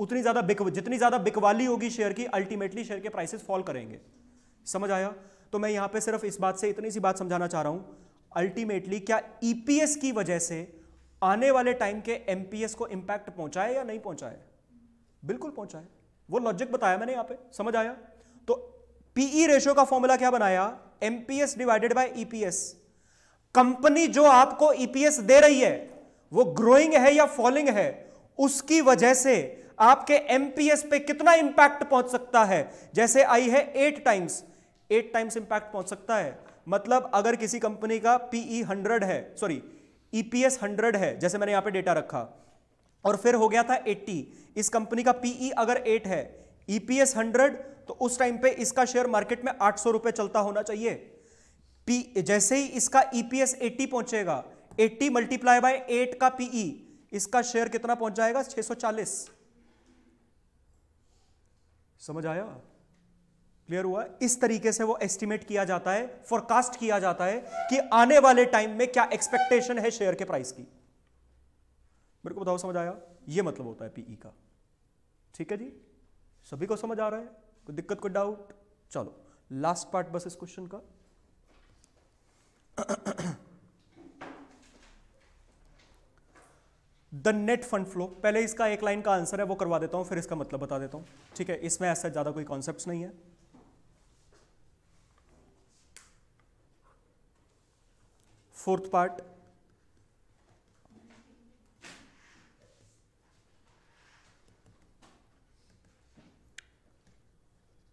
उतनी ज़्यादा बिक जितनी ज़्यादा बिकवाली होगी शेयर की अल्टीमेटली शेयर के प्राइसेस फॉल करेंगे समझ आया तो मैं यहां पे सिर्फ इस बात से इतनी सी बात समझाना चाह रहा हूं अल्टीमेटली क्या ईपीएस e की वजह से आने वाले टाइम के एमपीएस को इंपैक्ट पहुंचाए या नहीं पहुंचाए बिल्कुल पहुंचाए वो लॉजिक बताया मैंने यहां पे समझ आया तो पीई रेशियो e का फॉर्मूला क्या बनाया MPS divided by EPS company जो आपको ईपीएस e दे रही है वो ग्रोइंग है या फॉलिंग है उसकी वजह से आपके एमपीएस पे कितना इंपैक्ट पहुंच सकता है जैसे आई है eight times eight times impact पहुंच सकता है मतलब अगर किसी कंपनी का पीई हंड्रेड e है सॉरी ईपीएस हंड्रेड है जैसे मैंने यहां पे डेटा रखा और फिर हो गया था एट्टी इस कंपनी का पीई e अगर एट है ईपीएस e हंड्रेड तो उस टाइम पे इसका शेयर मार्केट में आठ सौ रुपए चलता होना चाहिए पी जैसे ही इसका ईपीएस एट्टी पहुंचेगा एट्टी मल्टीप्लाई बाय एट का पीई इसका शेयर कितना पहुंच जाएगा चालीस समझ आया क्लियर हुआ इस तरीके से वो एस्टिमेट किया जाता है फोरकास्ट किया जाता है कि आने वाले टाइम में क्या एक्सपेक्टेशन है शेयर के प्राइस की मेरे को बताओ समझ आया ये मतलब होता है पीई e का ठीक है जी सभी को समझ आ रहा है कोई दिक्कत कोई डाउट चलो लास्ट पार्ट बस इस क्वेश्चन का द नेट फंड फ्लो पहले इसका एक लाइन का आंसर है वो करवा देता हूं फिर इसका मतलब बता देता हूं ठीक है इसमें ऐसा ज़्यादा कोई कॉन्सेप्ट नहीं है fourth part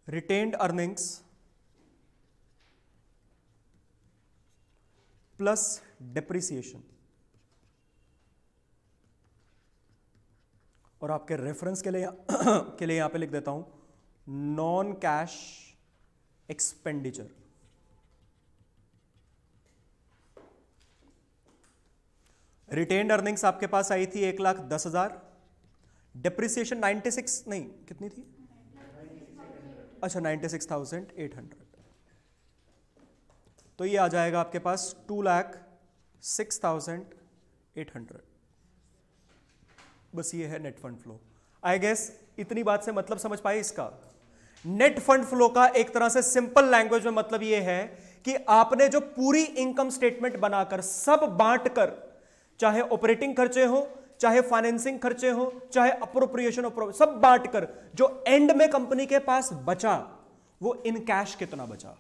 retained earnings plus depreciation और आपके रेफरेंस के लिए के लिए यहां पे लिख देता हूं non cash expenditure retained earnings आपके पास आई थी एक लाख दस हज़ार डिप्रिसिएशन नाइन्टी सिक्स नहीं कितनी थी अच्छा ninety six thousand eight hundred तो ये आ जाएगा आपके पास two lakh six thousand eight hundred बस ये है net fund flow I guess इतनी बात से मतलब समझ पाए इसका नेट फंड फ्लो का एक तरह से सिंपल लैंग्वेज में मतलब यह है कि आपने जो पूरी इनकम स्टेटमेंट बनाकर सब बांटकर चाहे ऑपरेटिंग खर्चे हो चाहे फाइनेंसिंग खर्चे हो चाहे अप्रोप्रिएशन सब सब बांटकर जो एंड में कंपनी के पास बचा वो इन कैश कितना बचा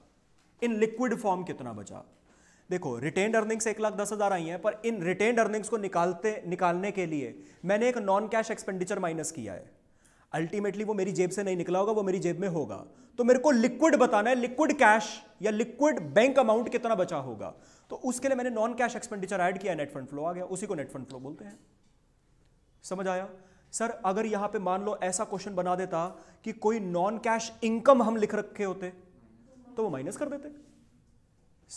इन लिक्विड फॉर्म कितना बचा देखो रिटेन अर्निंग्स एक लाख दस हज़ार आई हैं पर इन रिटेन अर्निंग्स को निकालते निकालने के लिए मैंने एक नॉन कैश एक्सपेंडिचर माइनस किया है अल्टीमेटली वो मेरी जेब से नहीं निकला होगा वो मेरी जेब में होगा तो मेरे को लिक्विड बताना है लिक्विड कैश या लिक्विड बैंक अमाउंट कितना बचा होगा तो उसके लिए मैंने नॉन कैश एक्सपेंडिचर ऐड किया नेट फंड फ्लो आ गया उसी को नेट फंड फ्लो बोलते हैं समझ आया सर अगर यहां पे मान लो ऐसा क्वेश्चन बना देता कि कोई नॉन कैश इनकम हम लिख रखे होते तो वो माइनस कर देते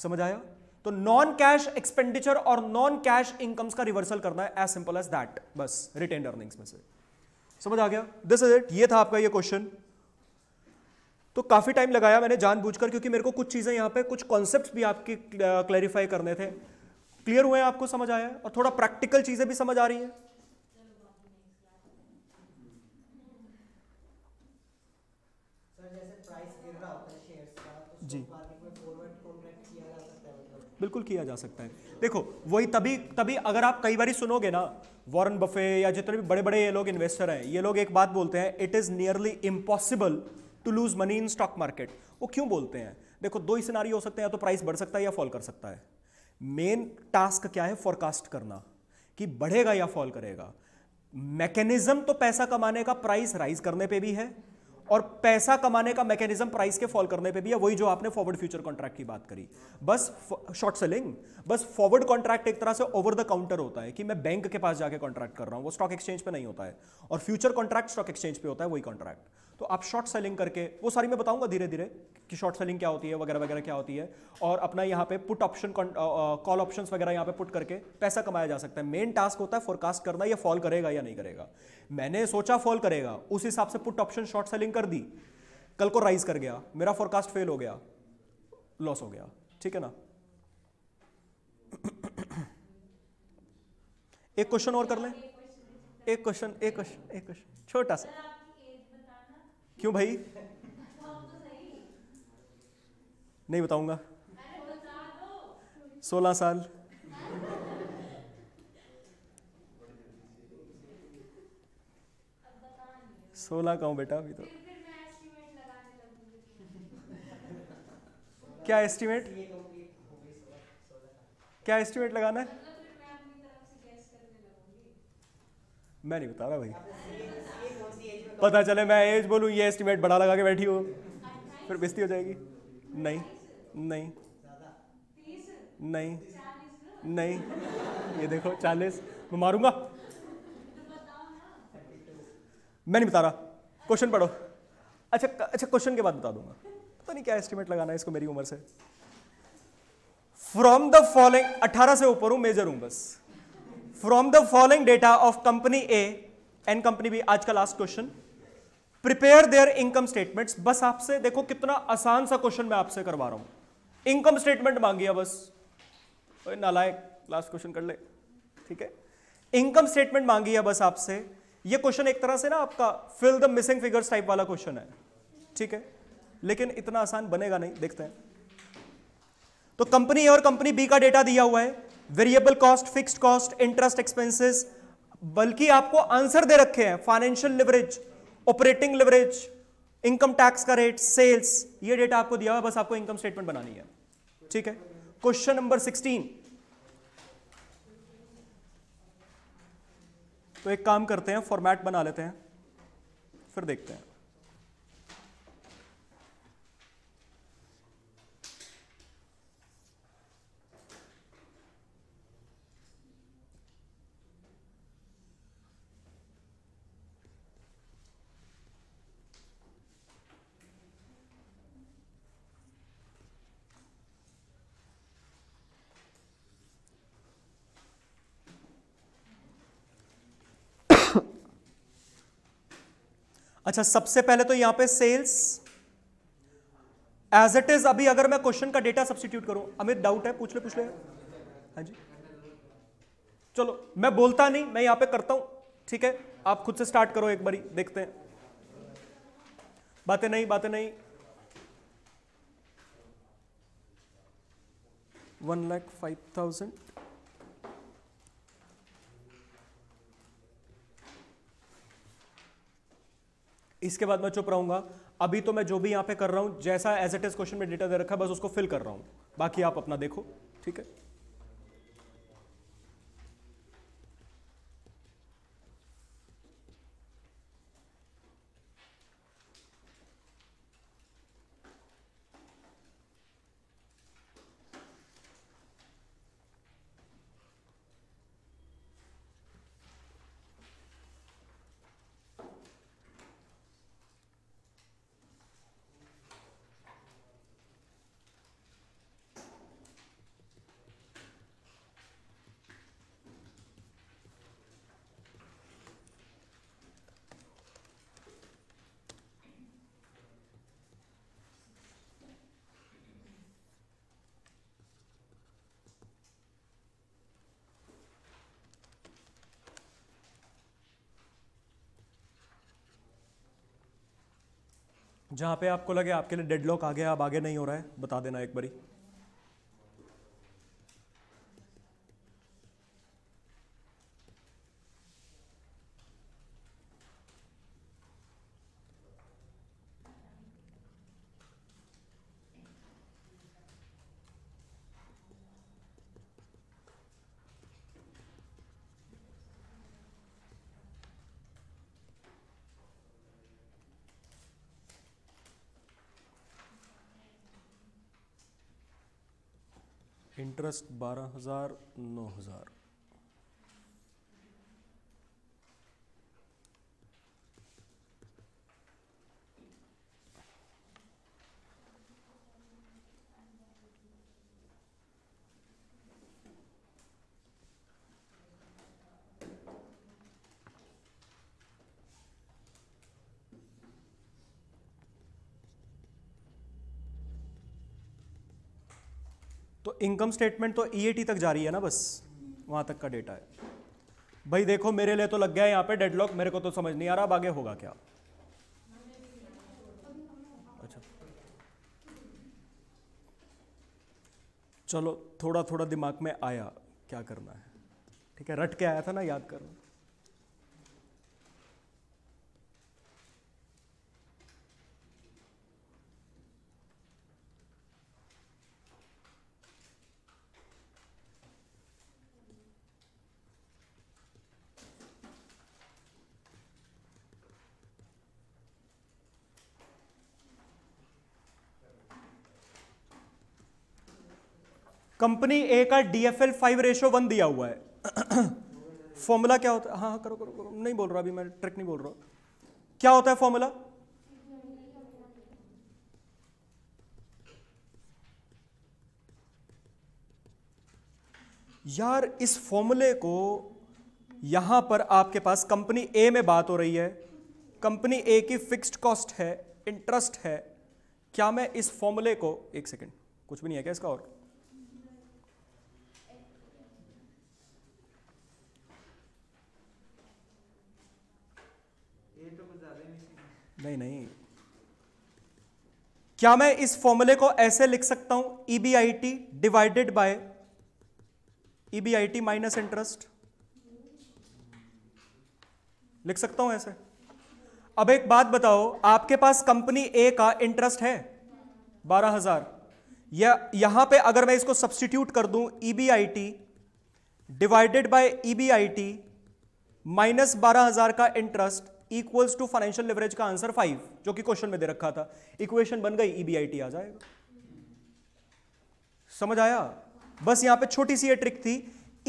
समझ आया तो नॉन कैश एक्सपेंडिचर और नॉन कैश इनकम्स का रिवर्सल करना है एज सिंपल एज दैट बस रिटेन अर्निंग्स में से समझ आ गया दिस इज इट ये था आपका ये क्वेश्चन तो काफ़ी टाइम लगाया मैंने जानबूझकर क्योंकि मेरे को कुछ चीज़ें यहाँ पे कुछ कॉन्सेप्ट भी आपके क्लैरिफाई करने थे क्लियर हुए हैं आपको समझ आया और थोड़ा प्रैक्टिकल चीज़ें भी समझ आ रही है तो जी मतलब? बिल्कुल किया जा सकता है देखो वही तभी तभी अगर आप कई बार सुनोगे ना वॉरेन बफे या जितने भी बड़े बड़े ये लोग इन्वेस्टर हैं ये लोग एक बात बोलते हैं it is nearly impossible to lose money in stock market वो क्यों बोलते हैं देखो दो ही सिनारी हो सकते हैं या तो प्राइस बढ़ सकता है या फॉल कर सकता है मेन टास्क क्या है फॉरकास्ट करना कि बढ़ेगा या फॉल करेगा मैकेनिज्म तो पैसा कमाने का प्राइस राइज करने पे भी है और पैसा कमाने का मैकेनिज्म प्राइस के फॉल करने पे भी है वही जो आपने फॉरवर्ड फ्यूचर कॉन्ट्रैक्ट की बात करी बस शॉर्ट सेलिंग बस फॉरवर्ड कॉन्ट्रैक्ट एक तरह से ओवर द काउंटर होता है कि मैं बैंक के पास जाके कॉन्ट्रैक्ट कर रहा हूं वो स्टॉक एक्सचेंज पे नहीं होता है और फ्यूचर कॉन्ट्रैक्ट स्टॉक एक्सचेंज पे होता है वही कॉन्ट्रैक्ट तो आप शॉर्ट सेलिंग करके वो सारी मैं बताऊंगा धीरे धीरे कि शॉर्ट सेलिंग क्या होती है वगैरह वगैरह क्या होती है और अपना यहाँ पे पुट ऑप्शन कॉल ऑप्शंस वगैरह यहाँ पे पुट करके पैसा कमाया जा सकता है मेन टास्क होता है फोरकास्ट करना या फॉल करेगा या नहीं करेगा मैंने सोचा फॉल करेगा उस हिसाब से पुट ऑप्शन शॉर्ट सेलिंग कर दी कल को राइज कर गया मेरा फोरकास्ट फेल हो गया लॉस हो गया ठीक है ना एक क्वेश्चन और कर लें एक क्वेश्चन एक क्वेश्चन एक क्वेश्चन छोटा सा क्यों भाई नहीं बताऊंगा सोलह साल सोलह का हूँ बेटा अभी तो क्या एस्टिमेट क्या एस्टिमेट लगाना है मतलब मैं नहीं बता रहा भाई पता चले मैं एज बोलूँ ये एस्टिमेट बड़ा लगा के बैठी हो फिर बेस्ती हो जाएगी नहीं नहीं नहीं नहीं ये देखो चालीस मैं मारूंगा मैं नहीं बता रहा क्वेश्चन पढ़ो अच्छा अच्छा क्वेश्चन के बाद बता दूंगा पता तो नहीं क्या एस्टिमेट लगाना है इसको मेरी उम्र से फ्रॉम द फॉलोइंग 18 से ऊपर हूं मेजर हूं बस from the following data of company A and company B आज का last question prepare their income statements बस आपसे देखो कितना आसान सा क्वेश्चन मैं आपसे करवा रहा हूं इनकम स्टेटमेंट मांगी है बस नालायक लास्ट क्वेश्चन कर ले ठीक है इनकम स्टेटमेंट मांगी है बस आपसे ये क्वेश्चन एक तरह से ना आपका fill the missing figures type वाला क्वेश्चन है ठीक है लेकिन इतना आसान बनेगा नहीं देखते हैं तो कंपनी ए और कंपनी बी का डेटा दिया हुआ है variable cost fixed cost interest expenses बल्कि आपको आंसर दे रखे हैं financial leverage operating leverage income tax का रेट सेल्स ये डेटा आपको दिया हुआ है बस आपको इनकम स्टेटमेंट बनानी है ठीक है क्वेश्चन नंबर सिक्सटीन तो एक काम करते हैं फॉर्मेट बना लेते हैं फिर देखते हैं अच्छा सबसे पहले तो यहां पे सेल्स एज इट इज अभी अगर मैं क्वेश्चन का डेटा सब्सिट्यूट करूं अमित डाउट है पूछ ले पूछ ले हाँ जी चलो मैं बोलता नहीं मैं यहां पे करता हूं ठीक है आप खुद से स्टार्ट करो एक बारी देखते हैं बातें नहीं बातें नहीं वन लैख फाइव थाउजेंड इसके बाद मैं चुप रहूंगा अभी तो मैं जो भी यहाँ पे कर रहा हूँ जैसा एज एट इज क्वेश्चन में डेटा दे रखा है बस उसको फिल कर रहा हूँ बाकी आप अपना देखो ठीक है जहाँ पे आपको लगे आपके लिए डेडलॉक आ गया अब आगे नहीं हो रहा है बता देना एक बारी इंटरेस्ट बारह हज़ार नौ हज़ार इनकम स्टेटमेंट तो ई e तक जारी है ना बस वहाँ तक का डेटा है भाई देखो मेरे लिए तो लग गया है यहाँ पे डेडलॉक मेरे को तो समझ नहीं आ रहा अब आगे होगा क्या अच्छा चलो थोड़ा थोड़ा दिमाग में आया क्या करना है ठीक है रट के आया था ना याद करना कंपनी ए का D F L five ratio one दिया हुआ है फॉर्मूला क्या होता है हाँ हाँ करो करो करो नहीं बोल रहा अभी मैं ट्रिक नहीं बोल रहा क्या होता है फॉर्मूला यार इस फॉर्मूले को यहां पर आपके पास कंपनी ए में बात हो रही है कंपनी ए की फिक्स्ड कॉस्ट है इंटरेस्ट है क्या मैं इस फॉर्मूले को एक सेकंड कुछ भी नहीं है क्या इसका और नहीं नहीं क्या मैं इस फॉर्मूले को ऐसे लिख सकता हूं EBIT divided by EBIT minus interest लिख सकता हूं ऐसे अब एक बात बताओ आपके पास कंपनी ए का इंटरेस्ट है बारह हजार या यहां पे अगर मैं इसको सब्सटीट्यूट कर दूं EBIT divided by EBIT minus बारह हजार का interest equals to financial leverage का आंसर फाइव जो कि क्वेश्चन में दे रखा था इक्वेशन बन गई ईबीआईटी e आ जाएगा समझ आया बस यहां पे छोटी सी ये ट्रिक थी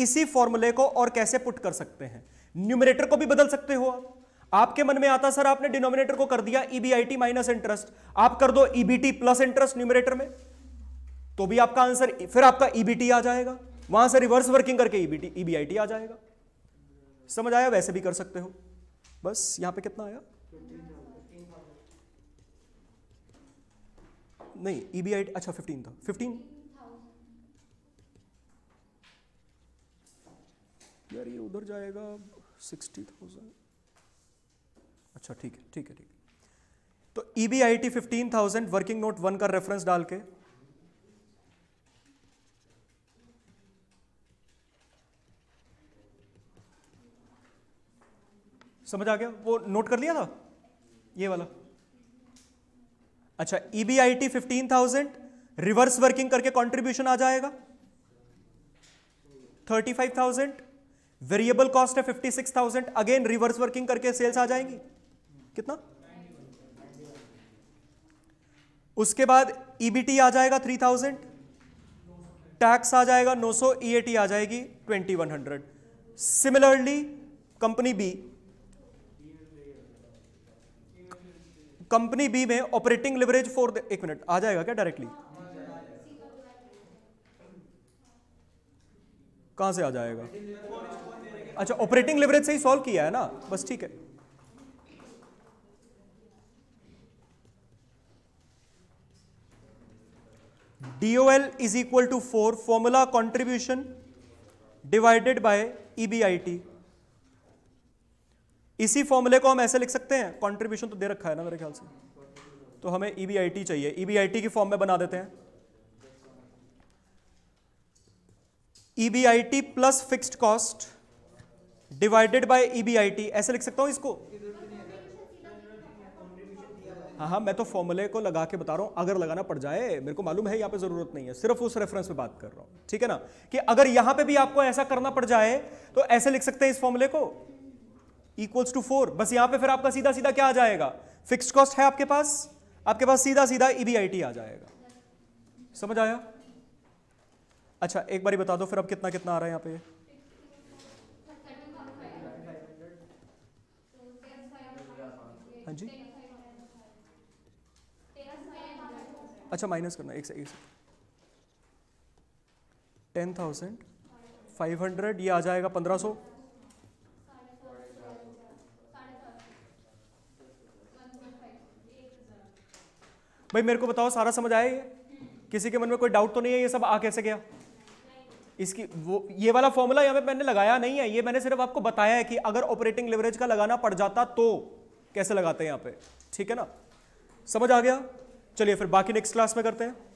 इसी फॉर्मूले को और कैसे पुट कर सकते हैं न्यूमिनेटर को भी बदल सकते हो आप आपके मन में आता सर आपने डिनोमिनेटर को कर दिया ईबीआईटी माइनस इंटरेस्ट आप कर दो ईबीटी प्लस इंटरेस्ट न्यूमिनेटर में तो भी आपका आंसर फिर आपका ईबीटी e आ जाएगा वहां से रिवर्स वर्किंग करके ईबीटी e ईबीआईटी आ जाएगा समझ आया वैसे भी कर सकते हो बस यहाँ पे कितना आया नहीं ई बी आई अच्छा फिफ्टीन था फिफ्टीन यार ये उधर जाएगा सिक्सटी थाउजेंड अच्छा ठीक है ठीक है ठीक है तो E B I T fifteen thousand working note one का रेफरेंस डाल के समझ आ गया वो नोट कर लिया था ये वाला अच्छा EBIT fifteen thousand reverse working करके कंट्रीब्यूशन आ जाएगा thirty five thousand variable cost है fifty six thousand again reverse working करके सेल्स आ जाएंगी कितना उसके बाद ईबीटी e आ जाएगा थ्री थाउजेंड टैक्स आ जाएगा नौ सौ ईएटी e आ जाएगी twenty one hundred similarly company B company B में ऑपरेटिंग लिवरेज फॉर एक मिनट आ जाएगा क्या डायरेक्टली कहां से आ जाएगा अच्छा ऑपरेटिंग लेवरेज से ही सॉल्व किया है ना बस ठीक है DOL is equal to for formula contribution divided by EBIT इसी फॉर्मूले को हम ऐसे लिख सकते हैं कॉन्ट्रीब्यूशन तो दे रखा है ना मेरे ख्याल से तो हमें ई e चाहिए ई e की फॉर्म में बना देते हैं E plus fixed cost divided by E ऐसे लिख सकता हूं इसको हाँ हाँ मैं तो फॉर्मूले को लगा के बता रहा हूं अगर लगाना पड़ जाए मेरे को मालूम है यहां पे जरूरत नहीं है सिर्फ उस रेफरेंस पे बात कर रहा हूं ठीक है ना कि अगर यहां पे भी आपको ऐसा करना पड़ जाए तो ऐसे लिख सकते हैं इस फॉर्मूले को इक्वल्स टू फोर बस यहां पे फिर आपका सीधा सीधा क्या आ जाएगा फिक्स कॉस्ट है आपके पास आपके पास सीधा सीधा ईबीआईटी आ जाएगा समझ आया अच्छा एक बार बता दो फिर अब कितना कितना आ रहा है यहां पे हाँ जी अच्छा माइनस करना एक second ten thousand five hundred ये आ जाएगा पंद्रह सौ भाई मेरे को बताओ सारा समझ आया ये किसी के मन में कोई डाउट तो नहीं है ये सब आ कैसे गया इसकी वो ये वाला फॉर्मूला यहाँ पे मैंने लगाया नहीं है ये मैंने सिर्फ आपको बताया है कि अगर ऑपरेटिंग लेवरेज का लगाना पड़ जाता तो कैसे लगाते हैं यहाँ पे ठीक है ना समझ आ गया चलिए फिर बाकी नेक्स्ट क्लास में करते हैं